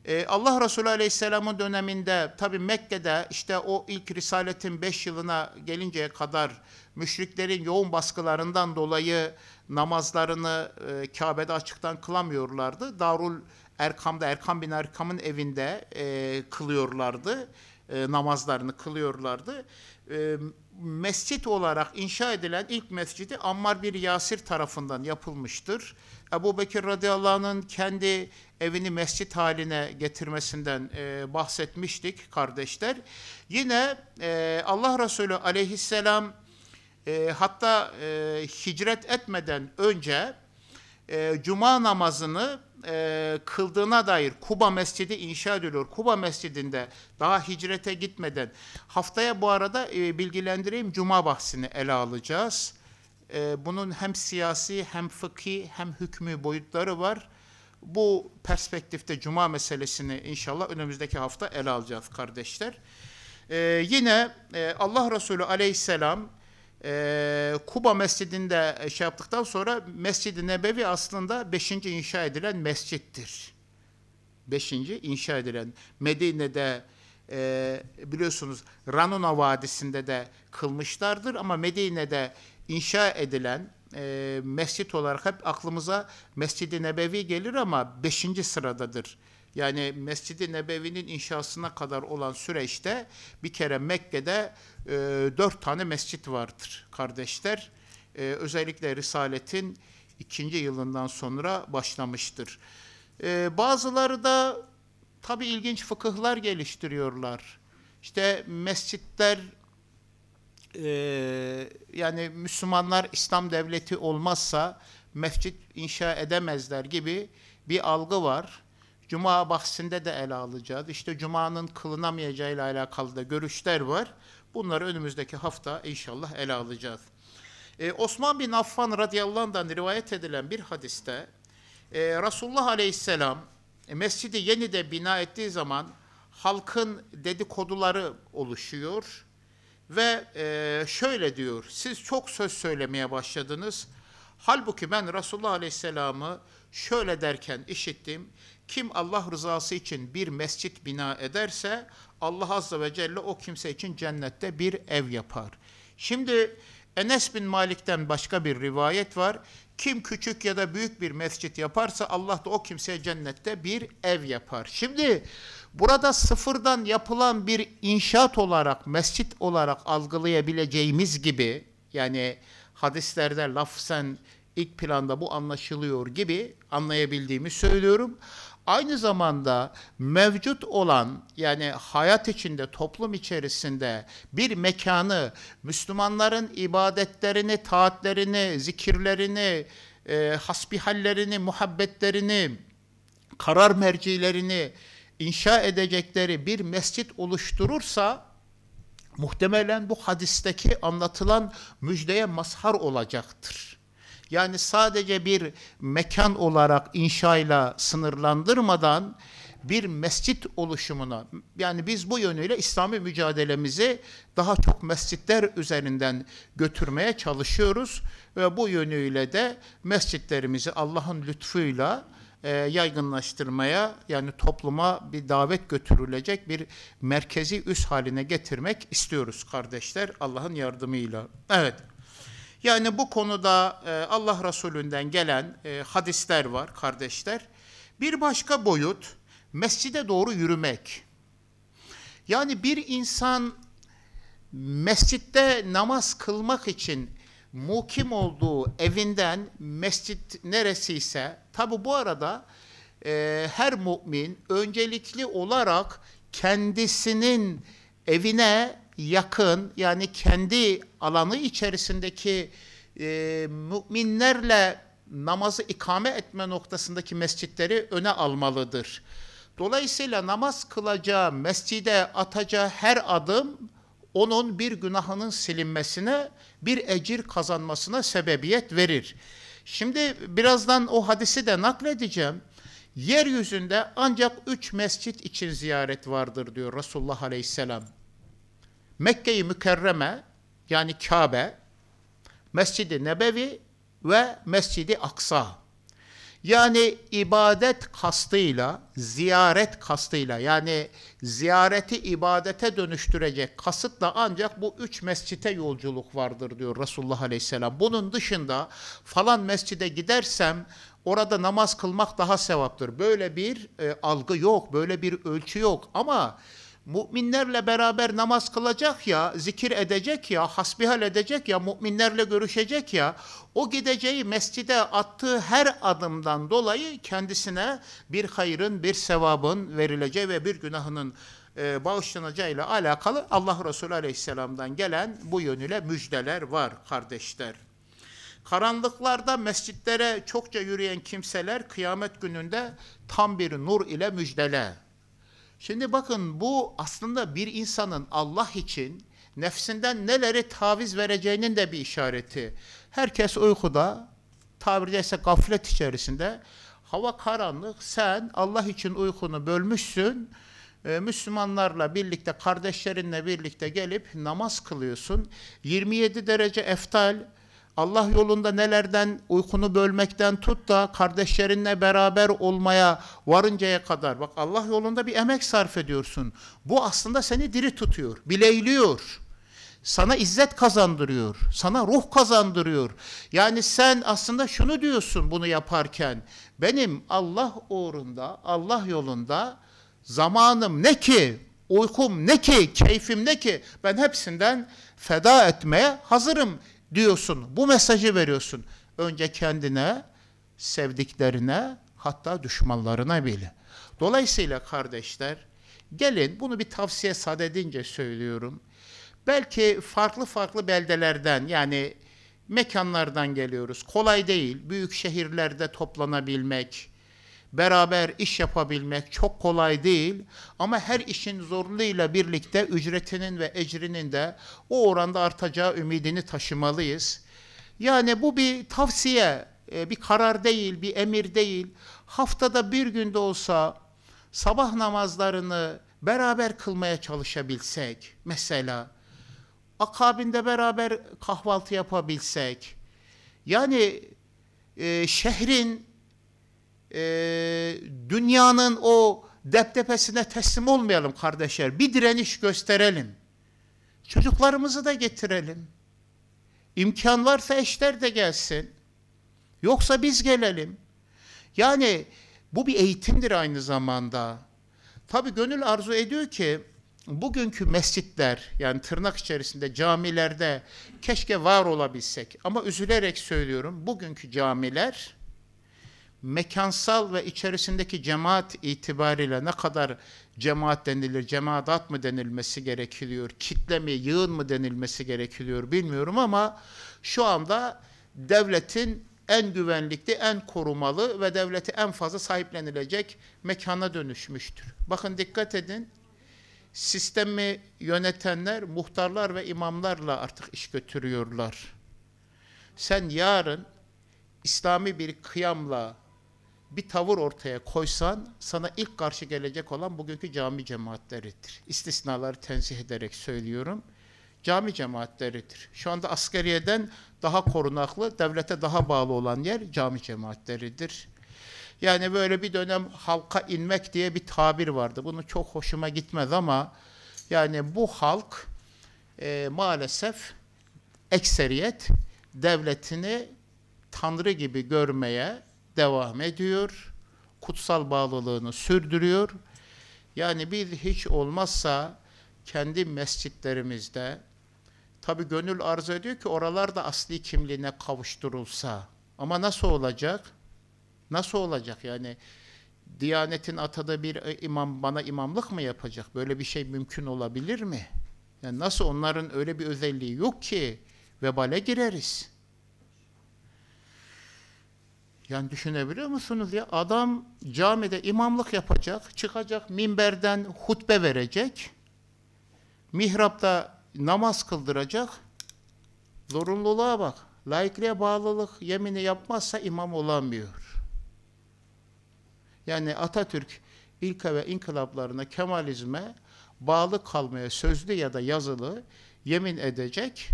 S1: Ee, Allah Resulü Aleyhisselam'ın döneminde tabi Mekke'de işte o ilk Risaletin 5 yılına gelinceye kadar müşriklerin yoğun baskılarından dolayı namazlarını e, Kabe'de açıktan kılamıyorlardı. Darul Erkam'da Erkam bin Erkam'ın evinde e, kılıyorlardı e, namazlarını kılıyorlardı. E, mescit olarak inşa edilen ilk mescidi Ammar bir Yasir tarafından yapılmıştır. Ebu Bekir radıyallahu anh'ın kendi evini mescit haline getirmesinden e, bahsetmiştik kardeşler. Yine e, Allah Resulü aleyhisselam e, hatta e, hicret etmeden önce e, cuma namazını e, kıldığına dair Kuba Mescidi inşa ediliyor. Kuba Mescidi'nde daha hicrete gitmeden haftaya bu arada e, bilgilendireyim Cuma bahsini ele alacağız. E, bunun hem siyasi hem fıkhi hem hükmü boyutları var. Bu perspektifte Cuma meselesini inşallah önümüzdeki hafta ele alacağız kardeşler. E, yine e, Allah Resulü aleyhisselam e, Kuba Mescidi'nde e, şey yaptıktan sonra Mescid-i Nebevi aslında 5. inşa edilen mescittir. 5. inşa edilen Medine'de e, biliyorsunuz Ranuna Vadisi'nde de kılmışlardır ama Medine'de inşa edilen e, mescit olarak hep aklımıza Mescid-i Nebevi gelir ama 5. sıradadır. Yani Mescid-i Nebevi'nin inşasına kadar olan süreçte bir kere Mekke'de e, dört tane mescit vardır kardeşler. E, özellikle Risalet'in ikinci yılından sonra başlamıştır. E, bazıları da tabi ilginç fıkıhlar geliştiriyorlar. İşte mescitler e, yani Müslümanlar İslam devleti olmazsa mescit inşa edemezler gibi bir algı var. Cuma bahsinde de ele alacağız. İşte Cuma'nın kılınamayacağı ile alakalı da görüşler var. Bunları önümüzdeki hafta inşallah ele alacağız. Ee, Osman bin Affan radıyallahu anh'dan rivayet edilen bir hadiste e, Resulullah aleyhisselam e, mescidi yenide bina ettiği zaman halkın dedikoduları oluşuyor ve e, şöyle diyor, siz çok söz söylemeye başladınız. Halbuki ben Resulullah Aleyhisselam'ı şöyle derken işittim. Kim Allah rızası için bir mescit bina ederse Allah Azze ve Celle o kimse için cennette bir ev yapar. Şimdi Enes bin Malik'ten başka bir rivayet var. Kim küçük ya da büyük bir mescit yaparsa Allah da o kimseye cennette bir ev yapar. Şimdi burada sıfırdan yapılan bir inşaat olarak, mescit olarak algılayabileceğimiz gibi yani hadislerde lafzen ilk planda bu anlaşılıyor gibi anlayabildiğimi söylüyorum. Aynı zamanda mevcut olan yani hayat içinde, toplum içerisinde bir mekanı Müslümanların ibadetlerini, taatlerini, zikirlerini, e, hasbihallerini, muhabbetlerini, karar mercilerini inşa edecekleri bir mescit oluşturursa muhtemelen bu hadisteki anlatılan müjdeye mazhar olacaktır. Yani sadece bir mekan olarak inşayla sınırlandırmadan bir mescit oluşumuna yani biz bu yönüyle İslami mücadelemizi daha çok mescitler üzerinden götürmeye çalışıyoruz ve bu yönüyle de mescitlerimizi Allah'ın lütfuyla e, yaygınlaştırmaya yani topluma bir davet götürülecek bir merkezi üs haline getirmek istiyoruz kardeşler Allah'ın yardımıyla. Evet. Yani bu konuda e, Allah Resulü'nden gelen e, hadisler var kardeşler. Bir başka boyut mescide doğru yürümek. Yani bir insan mescitte namaz kılmak için mukim olduğu evinden mescit neresiyse, tabi bu arada e, her mümin öncelikli olarak kendisinin evine yakın yani kendi alanı içerisindeki e, müminlerle namazı ikame etme noktasındaki mescitleri öne almalıdır. Dolayısıyla namaz kılacağı, mescide atacağı her adım onun bir günahının silinmesine, bir ecir kazanmasına sebebiyet verir. Şimdi birazdan o hadisi de nakledeceğim. Yeryüzünde ancak üç mescit için ziyaret vardır diyor Resulullah Aleyhisselam. Mekke-i Mükerreme yani Kabe, Mescid-i Nebevi ve Mescid-i Aksa. Yani ibadet kastıyla, ziyaret kastıyla yani ziyareti ibadete dönüştürecek kasıtla ancak bu üç mescite yolculuk vardır diyor Resulullah Aleyhisselam. Bunun dışında falan mescide gidersem orada namaz kılmak daha sevaptır. Böyle bir e, algı yok, böyle bir ölçü yok ama müminlerle beraber namaz kılacak ya, zikir edecek ya, hasbihal edecek ya, müminlerle görüşecek ya, o gideceği mescide attığı her adımdan dolayı kendisine bir hayrın, bir sevabın verileceği ve bir günahının e, bağışlanacağıyla alakalı Allah Resulü Aleyhisselam'dan gelen bu yönüyle müjdeler var kardeşler. Karanlıklarda mescitlere çokça yürüyen kimseler kıyamet gününde tam bir nur ile müjdeler. Şimdi bakın bu aslında bir insanın Allah için nefsinden neleri taviz vereceğinin de bir işareti. Herkes uykuda, tabiri caizse gaflet içerisinde. Hava karanlık, sen Allah için uykunu bölmüşsün. Ee, Müslümanlarla birlikte, kardeşlerinle birlikte gelip namaz kılıyorsun. 27 derece eftal, Allah yolunda nelerden uykunu bölmekten tut da kardeşlerinle beraber olmaya varıncaya kadar. Bak Allah yolunda bir emek sarf ediyorsun. Bu aslında seni diri tutuyor, bileyliyor. Sana izzet kazandırıyor, sana ruh kazandırıyor. Yani sen aslında şunu diyorsun bunu yaparken. Benim Allah uğrunda, Allah yolunda zamanım ne ki, uykum ne ki, keyfim ne ki ben hepsinden feda etmeye hazırım diyorsun. Bu mesajı veriyorsun. Önce kendine, sevdiklerine, hatta düşmanlarına bile. Dolayısıyla kardeşler, gelin bunu bir tavsiye sadedince söylüyorum. Belki farklı farklı beldelerden yani mekanlardan geliyoruz. Kolay değil büyük şehirlerde toplanabilmek, beraber iş yapabilmek çok kolay değil ama her işin zorluğuyla birlikte ücretinin ve ecrinin de o oranda artacağı ümidini taşımalıyız. Yani bu bir tavsiye, e, bir karar değil, bir emir değil. Haftada bir günde olsa sabah namazlarını beraber kılmaya çalışabilsek mesela akabinde beraber kahvaltı yapabilsek yani e, şehrin e, dünyanın o deptepesine teslim olmayalım kardeşler. Bir direniş gösterelim. Çocuklarımızı da getirelim. İmkan varsa eşler de gelsin. Yoksa biz gelelim. Yani bu bir eğitimdir aynı zamanda. Tabi gönül arzu ediyor ki bugünkü mescitler yani tırnak içerisinde camilerde keşke var olabilsek ama üzülerek söylüyorum bugünkü camiler mekansal ve içerisindeki cemaat itibariyle ne kadar cemaat denilir, cemaatat mı denilmesi gerekiyor, kitle mi, yığın mı denilmesi gerekiyor bilmiyorum ama şu anda devletin en güvenlikli, en korumalı ve devleti en fazla sahiplenilecek mekana dönüşmüştür. Bakın dikkat edin, sistemi yönetenler muhtarlar ve imamlarla artık iş götürüyorlar. Sen yarın İslami bir kıyamla bir tavır ortaya koysan sana ilk karşı gelecek olan bugünkü cami cemaatleridir. İstisnaları tenzih ederek söylüyorum. Cami cemaatleridir. Şu anda askeriyeden daha korunaklı, devlete daha bağlı olan yer cami cemaatleridir. Yani böyle bir dönem halka inmek diye bir tabir vardı. Bunu çok hoşuma gitmez ama yani bu halk e, maalesef ekseriyet devletini tanrı gibi görmeye, devam ediyor. Kutsal bağlılığını sürdürüyor. Yani biz hiç olmazsa kendi mescitlerimizde tabi gönül arzu ediyor ki oralarda asli kimliğine kavuşturulsa. Ama nasıl olacak? Nasıl olacak? Yani Diyanetin atada bir imam bana imamlık mı yapacak? Böyle bir şey mümkün olabilir mi? Yani nasıl onların öyle bir özelliği yok ki vebale gireriz. Yani düşünebiliyor musunuz ya? Adam camide imamlık yapacak, çıkacak minberden hutbe verecek, mihrapta namaz kıldıracak. Zorunluluğa bak. Laikliğe bağlılık yemini yapmazsa imam olamıyor. Yani Atatürk ilke ve inkılaplarına, Kemalizme bağlı kalmaya sözlü ya da yazılı yemin edecek.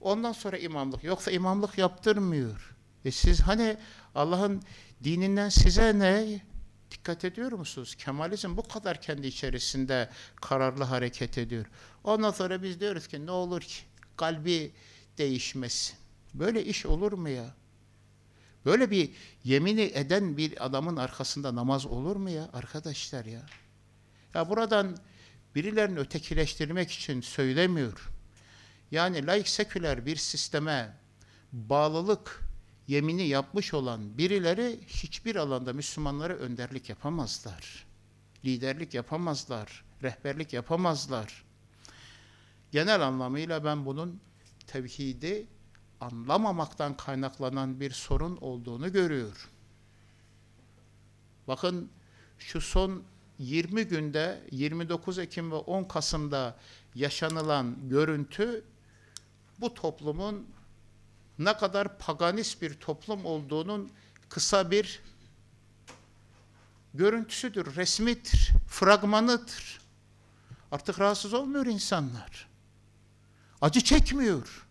S1: Ondan sonra imamlık. Yoksa imamlık yaptırmıyor. E siz hani Allah'ın dininden size ne? Dikkat ediyor musunuz? Kemalizm bu kadar kendi içerisinde kararlı hareket ediyor. Ondan sonra biz diyoruz ki ne olur ki kalbi değişmesin. Böyle iş olur mu ya? Böyle bir yemini eden bir adamın arkasında namaz olur mu ya arkadaşlar ya? Ya buradan birilerini ötekileştirmek için söylemiyor. Yani laik seküler bir sisteme bağlılık yemini yapmış olan birileri hiçbir alanda Müslümanlara önderlik yapamazlar. Liderlik yapamazlar, rehberlik yapamazlar. Genel anlamıyla ben bunun tevhidi anlamamaktan kaynaklanan bir sorun olduğunu görüyorum. Bakın şu son 20 günde 29 Ekim ve 10 Kasım'da yaşanılan görüntü bu toplumun ne kadar paganist bir toplum olduğunun kısa bir görüntüsüdür, resmidir, fragmanıdır. Artık rahatsız olmuyor insanlar. Acı çekmiyor.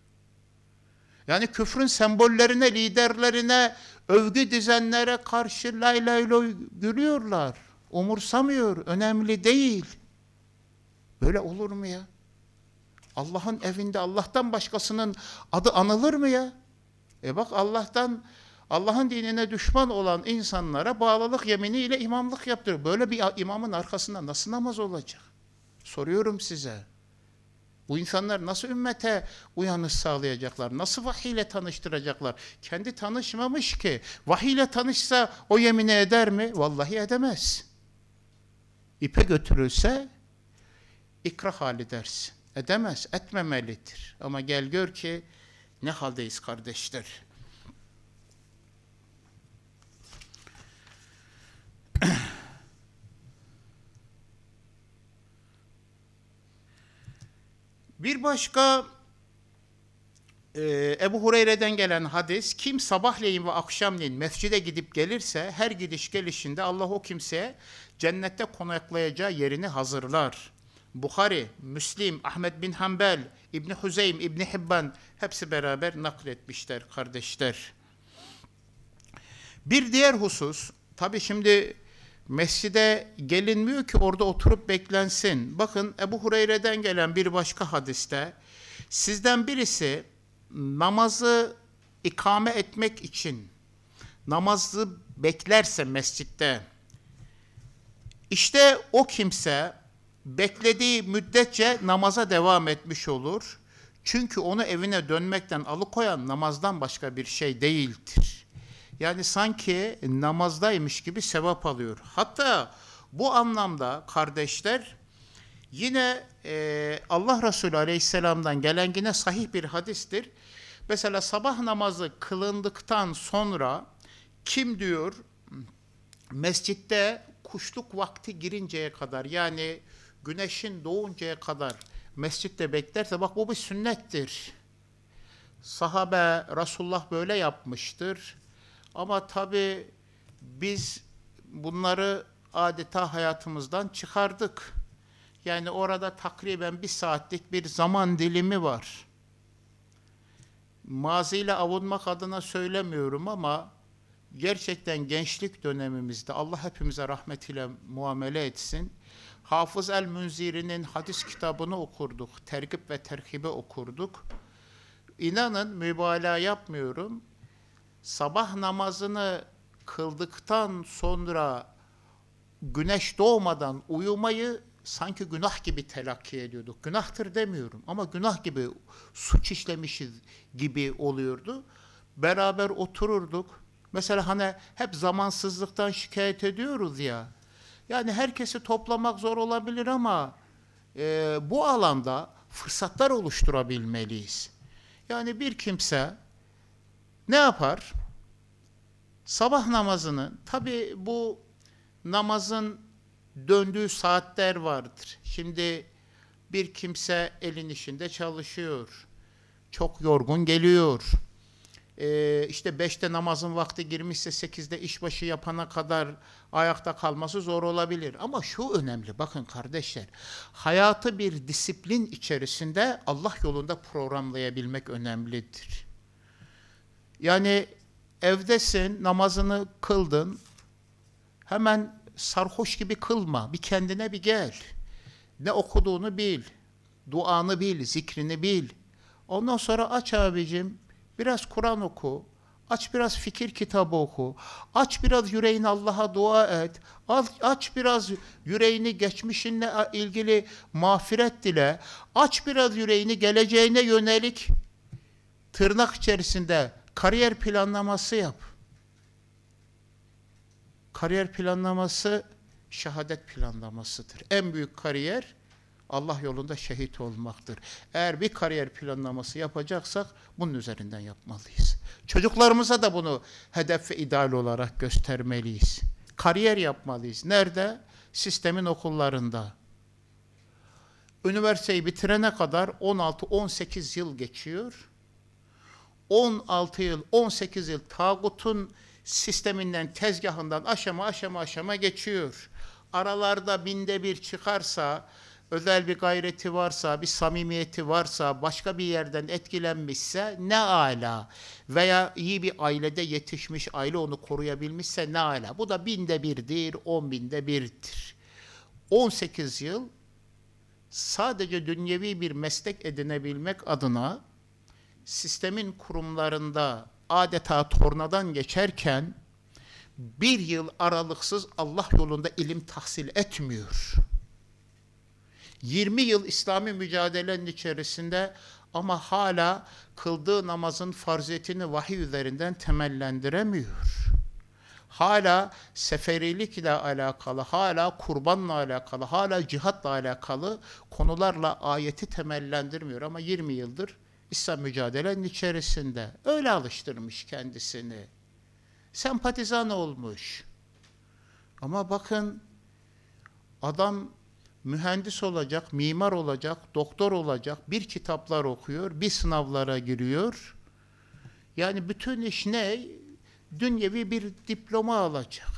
S1: Yani küfrün sembollerine, liderlerine, övgü dizenlere karşı lay lay lay gülüyorlar. Umursamıyor, önemli değil. Böyle olur mu ya? Allah'ın evinde Allah'tan başkasının adı anılır mı ya? E bak Allah'tan Allah'ın dinine düşman olan insanlara bağlılık yeminiyle imamlık yaptırır. Böyle bir imamın arkasında nasıl namaz olacak? Soruyorum size. Bu insanlar nasıl ümmete uyanış sağlayacaklar? Nasıl vahiyle tanıştıracaklar? Kendi tanışmamış ki. Vahiyle tanışsa o yemini eder mi? Vallahi edemez. İpe götürülse ikrah hali dersin. Edemez, etmemelidir. Ama gel gör ki ne haldeyiz kardeşler. *clears throat* Bir başka e, Ebu Hureyre'den gelen hadis, kim sabahleyin ve akşamleyin mescide gidip gelirse her gidiş gelişinde Allah o kimseye cennette konaklayacağı yerini hazırlar. Bukhari, Müslim, Ahmet bin Hanbel, İbni Huzeym, İbni Hibban hepsi beraber nakletmişler kardeşler. Bir diğer husus, tabi şimdi mescide gelinmiyor ki orada oturup beklensin. Bakın Ebu Hureyre'den gelen bir başka hadiste, sizden birisi namazı ikame etmek için namazı beklerse mescitte, işte o kimse beklediği müddetçe namaza devam etmiş olur. Çünkü onu evine dönmekten alıkoyan namazdan başka bir şey değildir. Yani sanki namazdaymış gibi sevap alıyor. Hatta bu anlamda kardeşler yine e, Allah Resulü Aleyhisselam'dan gelen yine sahih bir hadistir. Mesela sabah namazı kılındıktan sonra kim diyor mescitte kuşluk vakti girinceye kadar yani güneşin doğuncaya kadar mescitte beklerse bak bu bir sünnettir. Sahabe Resulullah böyle yapmıştır. Ama tabi biz bunları adeta hayatımızdan çıkardık. Yani orada takriben bir saatlik bir zaman dilimi var. Maziyle avunmak adına söylemiyorum ama gerçekten gençlik dönemimizde Allah hepimize rahmetiyle muamele etsin Hafız el-Münziri'nin hadis kitabını okurduk. Tergip ve terkibe okurduk. İnanın mübalağa yapmıyorum. Sabah namazını kıldıktan sonra güneş doğmadan uyumayı sanki günah gibi telakki ediyorduk. Günahtır demiyorum ama günah gibi suç işlemişiz gibi oluyordu. Beraber otururduk. Mesela hani hep zamansızlıktan şikayet ediyoruz ya. Yani herkesi toplamak zor olabilir ama e, bu alanda fırsatlar oluşturabilmeliyiz. Yani bir kimse ne yapar? Sabah namazını, tabi bu namazın döndüğü saatler vardır. Şimdi bir kimse elin işinde çalışıyor, çok yorgun geliyor. Ee, işte beşte namazın vakti girmişse sekizde işbaşı yapana kadar ayakta kalması zor olabilir. Ama şu önemli bakın kardeşler hayatı bir disiplin içerisinde Allah yolunda programlayabilmek önemlidir. Yani evdesin namazını kıldın hemen sarhoş gibi kılma bir kendine bir gel. Ne okuduğunu bil, duanı bil, zikrini bil. Ondan sonra aç abicim biraz Kur'an oku, Aç biraz fikir kitabı oku. Aç biraz yüreğini Allah'a dua et. Aç, aç biraz yüreğini geçmişinle ilgili mağfiret dile. Aç biraz yüreğini geleceğine yönelik tırnak içerisinde kariyer planlaması yap. Kariyer planlaması şehadet planlamasıdır. En büyük kariyer Allah yolunda şehit olmaktır. Eğer bir kariyer planlaması yapacaksak bunun üzerinden yapmalıyız. Çocuklarımıza da bunu hedef ve ideal olarak göstermeliyiz. Kariyer yapmalıyız. Nerede? Sistemin okullarında. Üniversiteyi bitirene kadar 16-18 yıl geçiyor. 16 yıl, 18 yıl tağutun sisteminden, tezgahından aşama aşama aşama geçiyor. Aralarda binde bir çıkarsa, özel bir gayreti varsa, bir samimiyeti varsa, başka bir yerden etkilenmişse ne ala. Veya iyi bir ailede yetişmiş, aile onu koruyabilmişse ne ala. Bu da binde birdir, on binde birdir. 18 yıl sadece dünyevi bir meslek edinebilmek adına sistemin kurumlarında adeta tornadan geçerken bir yıl aralıksız Allah yolunda ilim tahsil etmiyor.'' 20 yıl İslami mücadelenin içerisinde ama hala kıldığı namazın farziyetini vahiy üzerinden temellendiremiyor. Hala seferilikle alakalı, hala kurbanla alakalı, hala cihatla alakalı konularla ayeti temellendirmiyor ama 20 yıldır İslam mücadelenin içerisinde öyle alıştırmış kendisini. Sempatizan olmuş. Ama bakın adam mühendis olacak, mimar olacak, doktor olacak bir kitaplar okuyor, bir sınavlara giriyor. Yani bütün iş ne? Dünyevi bir diploma alacak.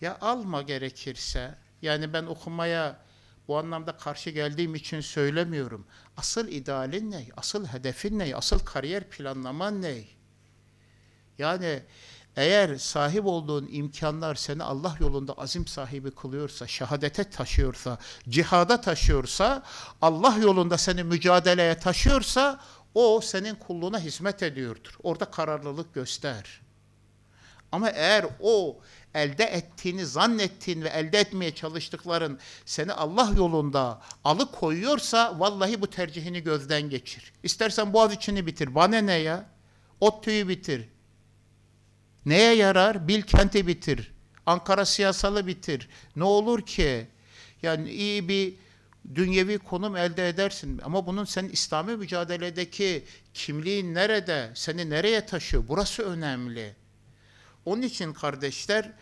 S1: Ya alma gerekirse, yani ben okumaya bu anlamda karşı geldiğim için söylemiyorum. Asıl idealin ne? Asıl hedefin ne? Asıl kariyer planlaman ne? Yani eğer sahip olduğun imkanlar seni Allah yolunda azim sahibi kılıyorsa, şehadete taşıyorsa, cihada taşıyorsa, Allah yolunda seni mücadeleye taşıyorsa o senin kulluğuna hizmet ediyordur. Orada kararlılık göster. Ama eğer o elde ettiğini zannettiğin ve elde etmeye çalıştıkların seni Allah yolunda alıkoyuyorsa vallahi bu tercihini gözden geçir. İstersen boğaz içini bitir. Bana ne ya? Ot tüyü bitir. Neye yarar? Bilkent'i bitir. Ankara siyasalı bitir. Ne olur ki? Yani iyi bir dünyevi konum elde edersin. Ama bunun sen İslami mücadeledeki kimliğin nerede, seni nereye taşıyor? Burası önemli. Onun için kardeşler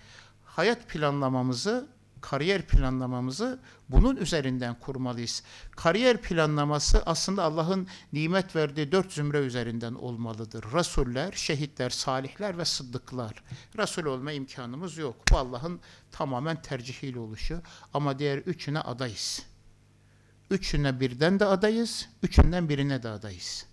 S1: hayat planlamamızı kariyer planlamamızı bunun üzerinden kurmalıyız. Kariyer planlaması aslında Allah'ın nimet verdiği dört zümre üzerinden olmalıdır. Rasuller, şehitler, salihler ve sıddıklar. Rasul olma imkanımız yok. Bu Allah'ın tamamen tercihiyle oluşu. Ama diğer üçüne adayız. Üçüne birden de adayız, üçünden birine de adayız.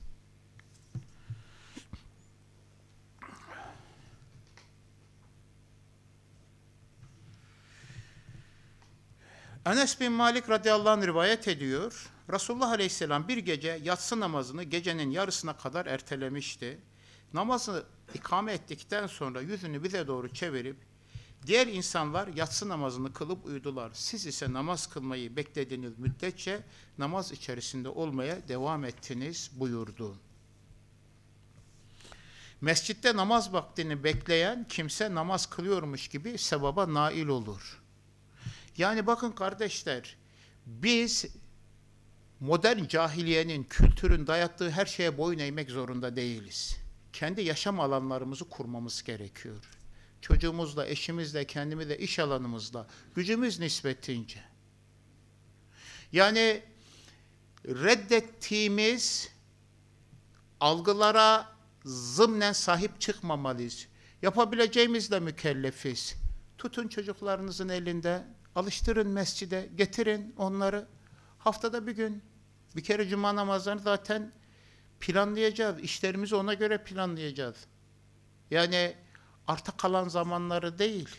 S1: Enes bin Malik radıyallahu anh rivayet ediyor. Resulullah aleyhisselam bir gece yatsı namazını gecenin yarısına kadar ertelemişti. Namazı ikame ettikten sonra yüzünü bize doğru çevirip diğer insanlar yatsı namazını kılıp uyudular. Siz ise namaz kılmayı beklediğiniz müddetçe namaz içerisinde olmaya devam ettiniz buyurdu. Mescitte namaz vaktini bekleyen kimse namaz kılıyormuş gibi sevaba nail olur.'' Yani bakın kardeşler biz modern cahiliyenin, kültürün dayattığı her şeye boyun eğmek zorunda değiliz. Kendi yaşam alanlarımızı kurmamız gerekiyor. Çocuğumuzla, eşimizle, kendimizle, iş alanımızla, gücümüz nispetince. Yani reddettiğimiz algılara zımnen sahip çıkmamalıyız. Yapabileceğimizle mükellefiz. Tutun çocuklarınızın elinde, alıştırın mescide, getirin onları. Haftada bir gün, bir kere cuma namazlarını zaten planlayacağız. İşlerimizi ona göre planlayacağız. Yani arta kalan zamanları değil.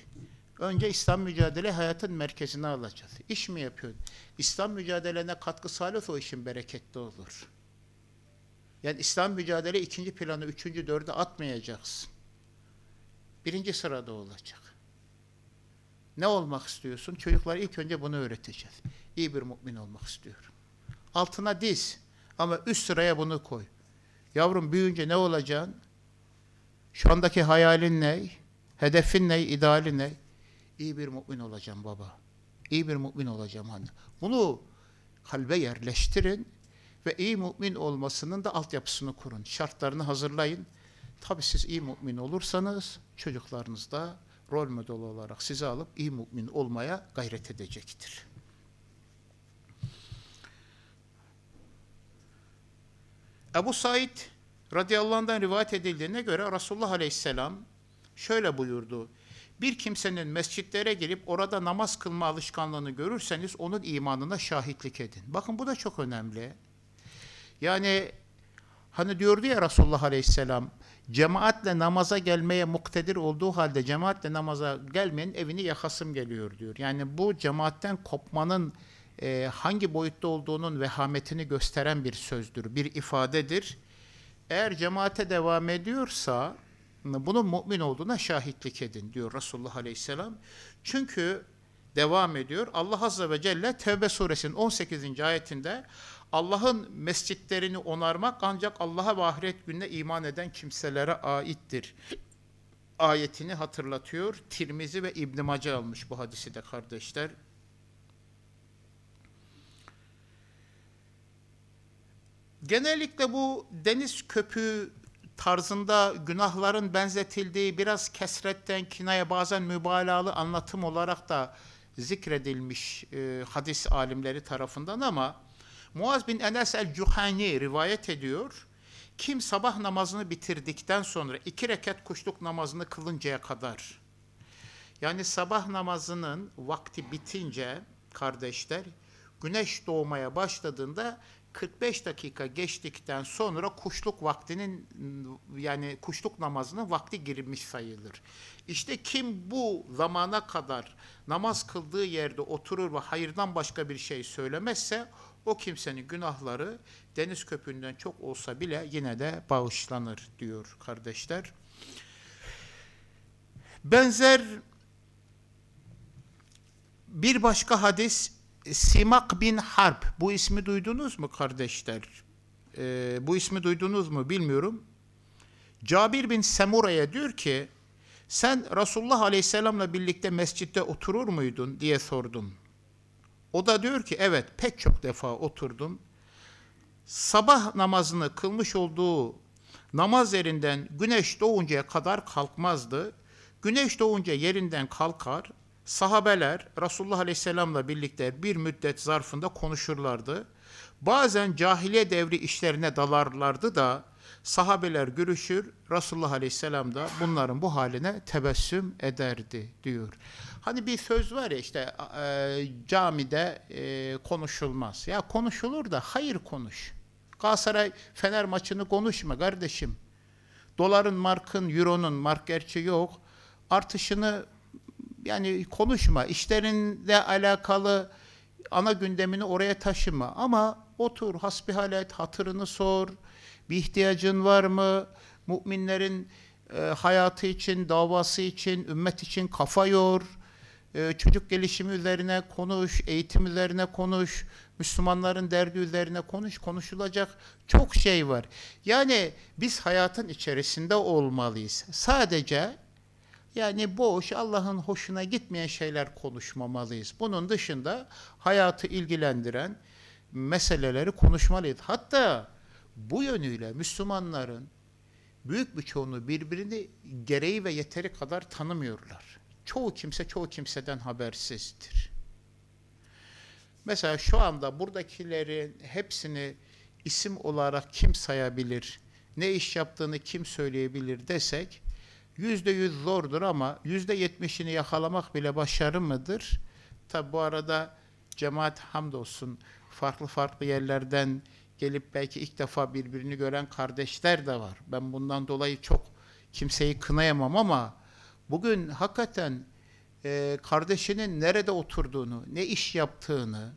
S1: Önce İslam mücadele hayatın merkezine alacağız. İş mi yapıyorsun? İslam mücadelene katkı sağlıyorsa o işin bereketli olur. Yani İslam mücadele ikinci planı, üçüncü, dörde atmayacaksın. Birinci sırada olacak. Ne olmak istiyorsun? Çocuklara ilk önce bunu öğreteceğiz. İyi bir mümin olmak istiyorum. Altına diz ama üst sıraya bunu koy. Yavrum büyüyünce ne olacaksın? Şu andaki hayalin ne? Hedefin ne? İdealin ne? İyi bir mümin olacağım baba. İyi bir mümin olacağım anne. Bunu kalbe yerleştirin ve iyi mümin olmasının da altyapısını kurun. Şartlarını hazırlayın. Tabii siz iyi mümin olursanız çocuklarınız da rol model olarak sizi alıp iyi mümin olmaya gayret edecektir. Ebu Said radıyallahu anh'dan rivayet edildiğine göre Resulullah aleyhisselam şöyle buyurdu. Bir kimsenin mescitlere girip orada namaz kılma alışkanlığını görürseniz onun imanına şahitlik edin. Bakın bu da çok önemli. Yani hani diyordu ya Resulullah aleyhisselam cemaatle namaza gelmeye muktedir olduğu halde cemaatle namaza gelmeyen evini yakasım geliyor diyor. Yani bu cemaatten kopmanın e, hangi boyutta olduğunun vehametini gösteren bir sözdür, bir ifadedir. Eğer cemaate devam ediyorsa bunun mümin olduğuna şahitlik edin diyor Resulullah Aleyhisselam. Çünkü devam ediyor. Allah Azze ve Celle Tevbe suresinin 18. ayetinde Allah'ın mescitlerini onarmak ancak Allah'a ve ahiret gününe iman eden kimselere aittir. Ayetini hatırlatıyor. Tirmizi ve İbn Mace almış bu hadisi de kardeşler. Genellikle bu deniz köpüğü tarzında günahların benzetildiği biraz kesretten kinaya bazen mübalağalı anlatım olarak da zikredilmiş e, hadis alimleri tarafından ama Muaz bin Enes el-Cuhani rivayet ediyor. Kim sabah namazını bitirdikten sonra iki rekat kuşluk namazını kılıncaya kadar, yani sabah namazının vakti bitince kardeşler, güneş doğmaya başladığında 45 dakika geçtikten sonra kuşluk vaktinin yani kuşluk namazının vakti girilmiş sayılır. İşte kim bu zamana kadar namaz kıldığı yerde oturur ve hayırdan başka bir şey söylemezse o kimsenin günahları deniz köpüğünden çok olsa bile yine de bağışlanır diyor kardeşler. Benzer bir başka hadis Simak bin Harp. Bu ismi duydunuz mu kardeşler? Ee, bu ismi duydunuz mu bilmiyorum. Cabir bin Semura'ya diyor ki sen Resulullah Aleyhisselam'la birlikte mescitte oturur muydun diye sordum. O da diyor ki evet pek çok defa oturdum. Sabah namazını kılmış olduğu namaz yerinden güneş doğuncaya kadar kalkmazdı. Güneş doğunca yerinden kalkar. Sahabeler Resulullah Aleyhisselam'la birlikte bir müddet zarfında konuşurlardı. Bazen cahiliye devri işlerine dalarlardı da sahabeler görüşür, Resulullah Aleyhisselam da bunların bu haline tebessüm ederdi diyor. Hani bir söz var ya işte e, camide e, konuşulmaz. Ya konuşulur da hayır konuş. Galatasaray Fener maçını konuşma kardeşim. Doların, markın, euronun, mark gerçi yok. Artışını yani konuşma. İşlerinde alakalı ana gündemini oraya taşıma. Ama otur hasbihalet hatırını sor. Bir ihtiyacın var mı? Müminlerin e, hayatı için, davası için, ümmet için kafa yor. Ee, çocuk gelişimi üzerine konuş, eğitim üzerine konuş, Müslümanların derdi üzerine konuş, konuşulacak çok şey var. Yani biz hayatın içerisinde olmalıyız. Sadece yani boş, Allah'ın hoşuna gitmeyen şeyler konuşmamalıyız. Bunun dışında hayatı ilgilendiren meseleleri konuşmalıyız. Hatta bu yönüyle Müslümanların büyük bir çoğunu birbirini gereği ve yeteri kadar tanımıyorlar çoğu kimse çoğu kimseden habersizdir. Mesela şu anda buradakilerin hepsini isim olarak kim sayabilir, ne iş yaptığını kim söyleyebilir desek, yüzde yüz zordur ama yüzde yetmişini yakalamak bile başarı mıdır? Tabi bu arada cemaat hamdolsun farklı farklı yerlerden gelip belki ilk defa birbirini gören kardeşler de var. Ben bundan dolayı çok kimseyi kınayamam ama bugün hakikaten e, kardeşinin nerede oturduğunu, ne iş yaptığını,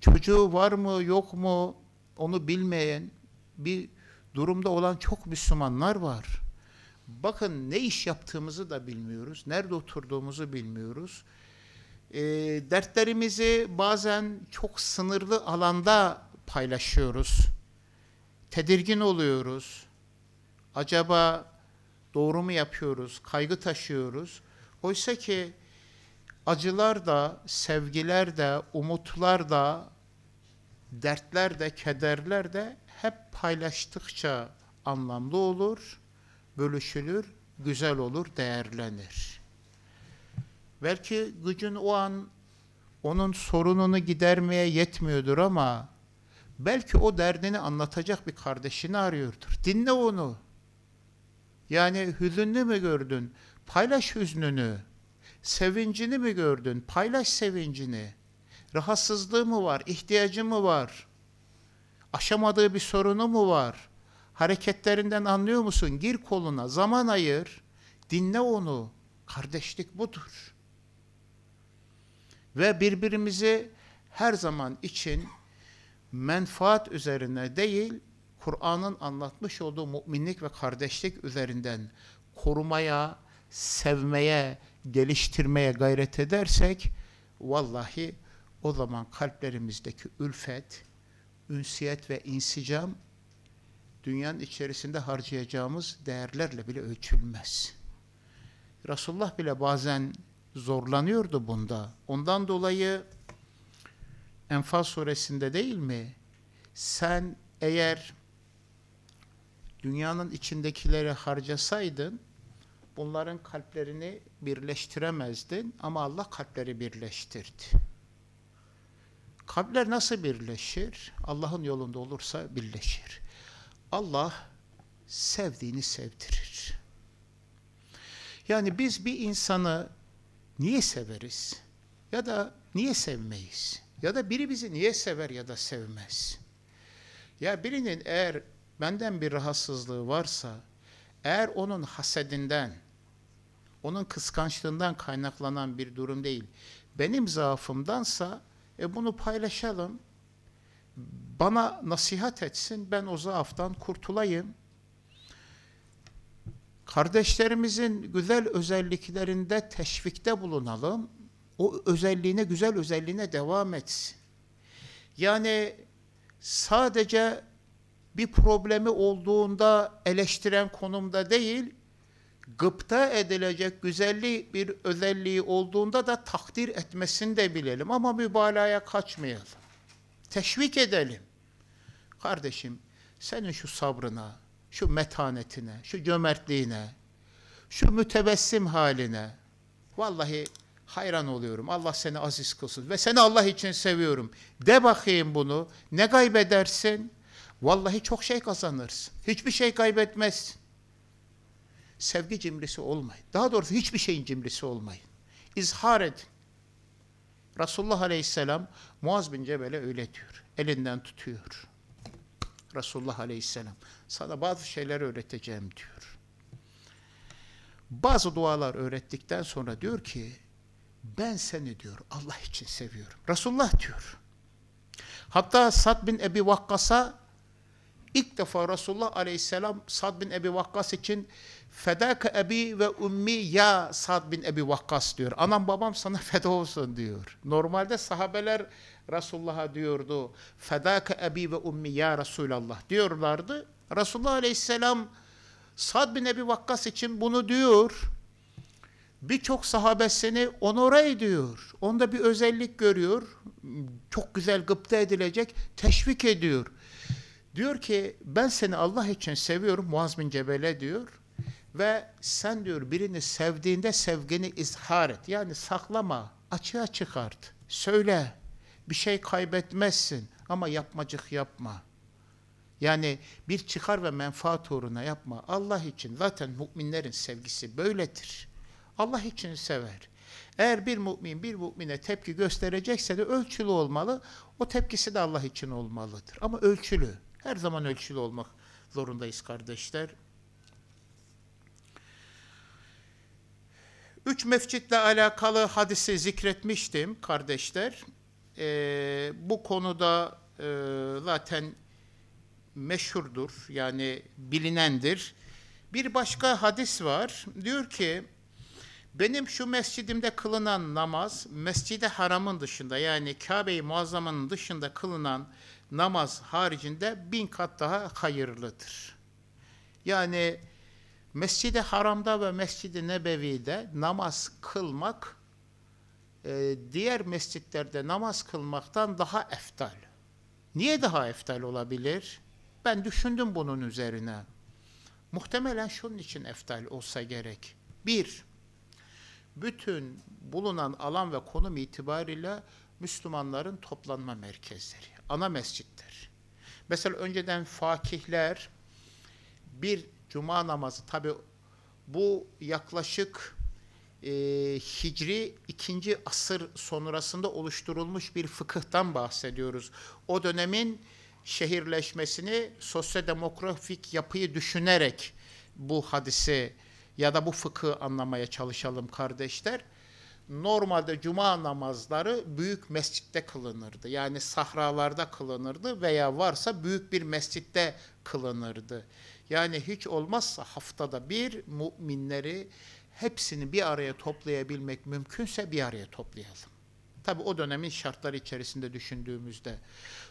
S1: çocuğu var mı yok mu onu bilmeyen bir durumda olan çok Müslümanlar var. Bakın ne iş yaptığımızı da bilmiyoruz, nerede oturduğumuzu bilmiyoruz. E, dertlerimizi bazen çok sınırlı alanda paylaşıyoruz. Tedirgin oluyoruz. Acaba doğru mu yapıyoruz, kaygı taşıyoruz. Oysa ki acılar da, sevgiler de, umutlar da, dertler de, kederler de hep paylaştıkça anlamlı olur, bölüşülür, güzel olur, değerlenir. Belki gücün o an onun sorununu gidermeye yetmiyordur ama belki o derdini anlatacak bir kardeşini arıyordur. Dinle onu. Yani hüzünlü mü gördün? Paylaş hüznünü. Sevincini mi gördün? Paylaş sevincini. Rahatsızlığı mı var? İhtiyacı mı var? Aşamadığı bir sorunu mu var? Hareketlerinden anlıyor musun? Gir koluna, zaman ayır. Dinle onu. Kardeşlik budur. Ve birbirimizi her zaman için menfaat üzerine değil, Kur'an'ın anlatmış olduğu müminlik ve kardeşlik üzerinden korumaya, sevmeye, geliştirmeye gayret edersek vallahi o zaman kalplerimizdeki ülfet, ünsiyet ve insicam dünyanın içerisinde harcayacağımız değerlerle bile ölçülmez. Resulullah bile bazen zorlanıyordu bunda. Ondan dolayı Enfal suresinde değil mi? Sen eğer dünyanın içindekileri harcasaydın bunların kalplerini birleştiremezdin ama Allah kalpleri birleştirdi. Kalpler nasıl birleşir? Allah'ın yolunda olursa birleşir. Allah sevdiğini sevdirir. Yani biz bir insanı niye severiz? Ya da niye sevmeyiz? Ya da biri bizi niye sever ya da sevmez? Ya birinin eğer benden bir rahatsızlığı varsa, eğer onun hasedinden, onun kıskançlığından kaynaklanan bir durum değil, benim zaafımdansa e bunu paylaşalım, bana nasihat etsin, ben o zaaftan kurtulayım. Kardeşlerimizin güzel özelliklerinde teşvikte bulunalım, o özelliğine, güzel özelliğine devam etsin. Yani sadece bir problemi olduğunda eleştiren konumda değil, gıpta edilecek güzelliği bir özelliği olduğunda da takdir etmesini de bilelim ama mübalağaya kaçmayalım. Teşvik edelim. Kardeşim senin şu sabrına, şu metanetine, şu cömertliğine, şu mütebessim haline vallahi hayran oluyorum. Allah seni aziz kılsın ve seni Allah için seviyorum. De bakayım bunu. Ne kaybedersin? Vallahi çok şey kazanırsın. Hiçbir şey kaybetmezsin. Sevgi cimrisi olmayın. Daha doğrusu hiçbir şeyin cimrisi olmayın. İzhar edin. Resulullah Aleyhisselam Muaz bin Cebel'e öyle diyor. Elinden tutuyor. Resulullah Aleyhisselam sana bazı şeyler öğreteceğim diyor. Bazı dualar öğrettikten sonra diyor ki ben seni diyor Allah için seviyorum. Resulullah diyor. Hatta Sad bin Ebi Vakkas'a İlk defa Resulullah Aleyhisselam Sad bin Ebi Vakkas için fedaka ebi ve ummi ya Sad bin Ebi Vakkas diyor. Anam babam sana *laughs* feda olsun diyor. Normalde sahabeler Resulullah'a diyordu fedaka ebi ve ummi ya Resulallah diyorlardı. Resulullah Aleyhisselam Sad bin Ebi Vakkas için bunu diyor. Birçok sahabesini onora ediyor. Onda bir özellik görüyor. Çok güzel gıpta edilecek. Teşvik ediyor. Diyor ki ben seni Allah için seviyorum Muaz bin Cebel'e diyor. Ve sen diyor birini sevdiğinde sevgini izhar et. Yani saklama, açığa çıkart. Söyle, bir şey kaybetmezsin ama yapmacık yapma. Yani bir çıkar ve menfaat uğruna yapma. Allah için zaten müminlerin sevgisi böyledir. Allah için sever. Eğer bir mümin bir mümine tepki gösterecekse de ölçülü olmalı. O tepkisi de Allah için olmalıdır. Ama ölçülü. Her zaman ölçülü olmak zorundayız kardeşler. Üç mescitle alakalı hadisi zikretmiştim kardeşler. Ee, bu konuda e, zaten meşhurdur yani bilinendir. Bir başka hadis var. Diyor ki benim şu mescidimde kılınan namaz mescide haramın dışında yani Kabe-i Muazzama'nın dışında kılınan namaz namaz haricinde bin kat daha hayırlıdır. Yani Mescid-i Haram'da ve Mescid-i Nebevi'de namaz kılmak e, diğer mescitlerde namaz kılmaktan daha eftal. Niye daha eftal olabilir? Ben düşündüm bunun üzerine. Muhtemelen şunun için eftal olsa gerek. Bir, bütün bulunan alan ve konum itibariyle Müslümanların toplanma merkezleri ana mescittir. Mesela önceden fakihler bir cuma namazı tabi bu yaklaşık e, Hicri 2. asır sonrasında oluşturulmuş bir fıkıhtan bahsediyoruz. O dönemin şehirleşmesini sosyodemografik yapıyı düşünerek bu hadisi ya da bu fıkıhı anlamaya çalışalım kardeşler normalde cuma namazları büyük mescitte kılınırdı. Yani sahralarda kılınırdı veya varsa büyük bir mescitte kılınırdı. Yani hiç olmazsa haftada bir müminleri hepsini bir araya toplayabilmek mümkünse bir araya toplayalım. Tabi o dönemin şartları içerisinde düşündüğümüzde.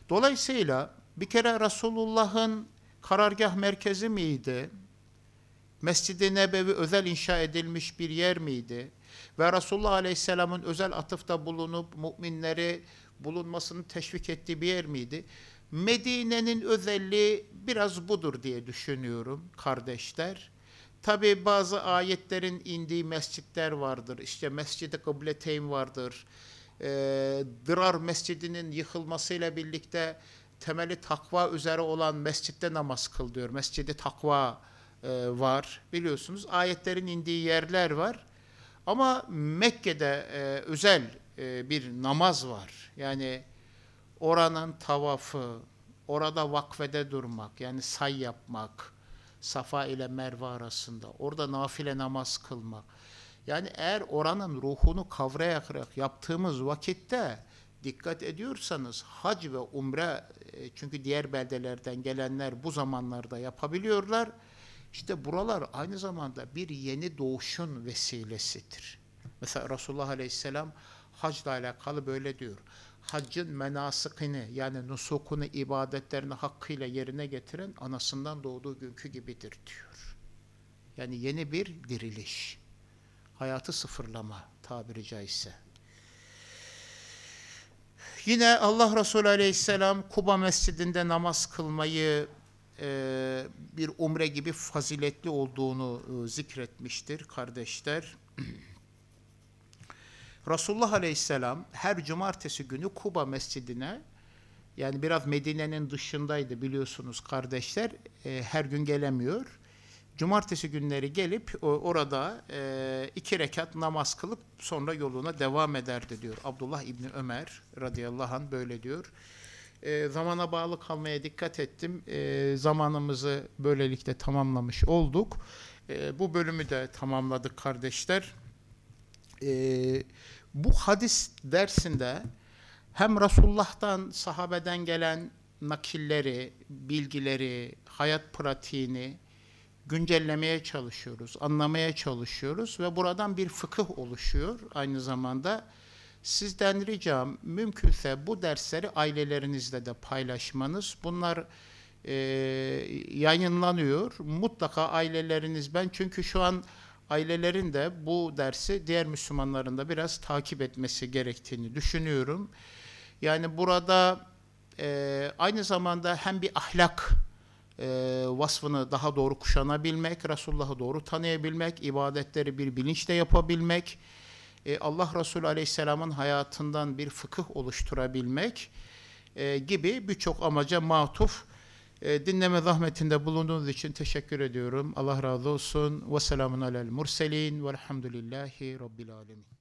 S1: Dolayısıyla bir kere Resulullah'ın karargah merkezi miydi? Mescid-i Nebevi özel inşa edilmiş bir yer miydi? Ve Resulullah Aleyhisselam'ın özel atıfta bulunup müminleri bulunmasını teşvik ettiği bir yer miydi? Medine'nin özelliği biraz budur diye düşünüyorum kardeşler. Tabi bazı ayetlerin indiği mescitler vardır. İşte Mescid-i Kıbleteyn vardır. E, ee, Dırar Mescidi'nin yıkılmasıyla birlikte temeli takva üzere olan mescitte namaz kıl diyor. Mescidi takva e, var biliyorsunuz. Ayetlerin indiği yerler var. Ama Mekke'de e, özel e, bir namaz var. Yani oranın tavafı, orada vakfede durmak, yani say yapmak, Safa ile Merve arasında, orada nafile namaz kılmak. Yani eğer oranın ruhunu kavrayarak yaptığımız vakitte dikkat ediyorsanız hac ve umre e, çünkü diğer beldelerden gelenler bu zamanlarda yapabiliyorlar. İşte buralar aynı zamanda bir yeni doğuşun vesilesidir. Mesela Resulullah Aleyhisselam hacla alakalı böyle diyor. Haccın menasıkını yani nusukunu, ibadetlerini hakkıyla yerine getiren anasından doğduğu günkü gibidir diyor. Yani yeni bir diriliş. Hayatı sıfırlama tabiri caizse. Yine Allah Resulü Aleyhisselam Kuba Mescidinde namaz kılmayı e, bir umre gibi faziletli olduğunu e, zikretmiştir kardeşler. Resulullah *clears throat* Aleyhisselam her cumartesi günü Kuba Mescidine yani biraz Medine'nin dışındaydı biliyorsunuz kardeşler e, her gün gelemiyor. Cumartesi günleri gelip e, orada e, iki rekat namaz kılıp sonra yoluna devam ederdi diyor. Abdullah İbni Ömer radıyallahu anh böyle diyor e, zamana bağlı kalmaya dikkat ettim. E, zamanımızı böylelikle tamamlamış olduk. E, bu bölümü de tamamladık kardeşler. E, bu hadis dersinde hem Resulullah'tan, sahabeden gelen nakilleri, bilgileri, hayat pratiğini güncellemeye çalışıyoruz, anlamaya çalışıyoruz ve buradan bir fıkıh oluşuyor. Aynı zamanda Sizden ricam mümkünse bu dersleri ailelerinizle de paylaşmanız. Bunlar e, yayınlanıyor. Mutlaka aileleriniz ben çünkü şu an ailelerin de bu dersi diğer Müslümanların da biraz takip etmesi gerektiğini düşünüyorum. Yani burada e, aynı zamanda hem bir ahlak e, vasfını daha doğru kuşanabilmek, Resulullah'ı doğru tanıyabilmek, ibadetleri bir bilinçle yapabilmek, e, Allah Resulü Aleyhisselam'ın hayatından bir fıkıh oluşturabilmek e, gibi birçok amaca matuf e, dinleme zahmetinde bulunduğunuz için teşekkür ediyorum. Allah razı olsun. Ve selamun alel murselin. Velhamdülillahi Rabbil alemin.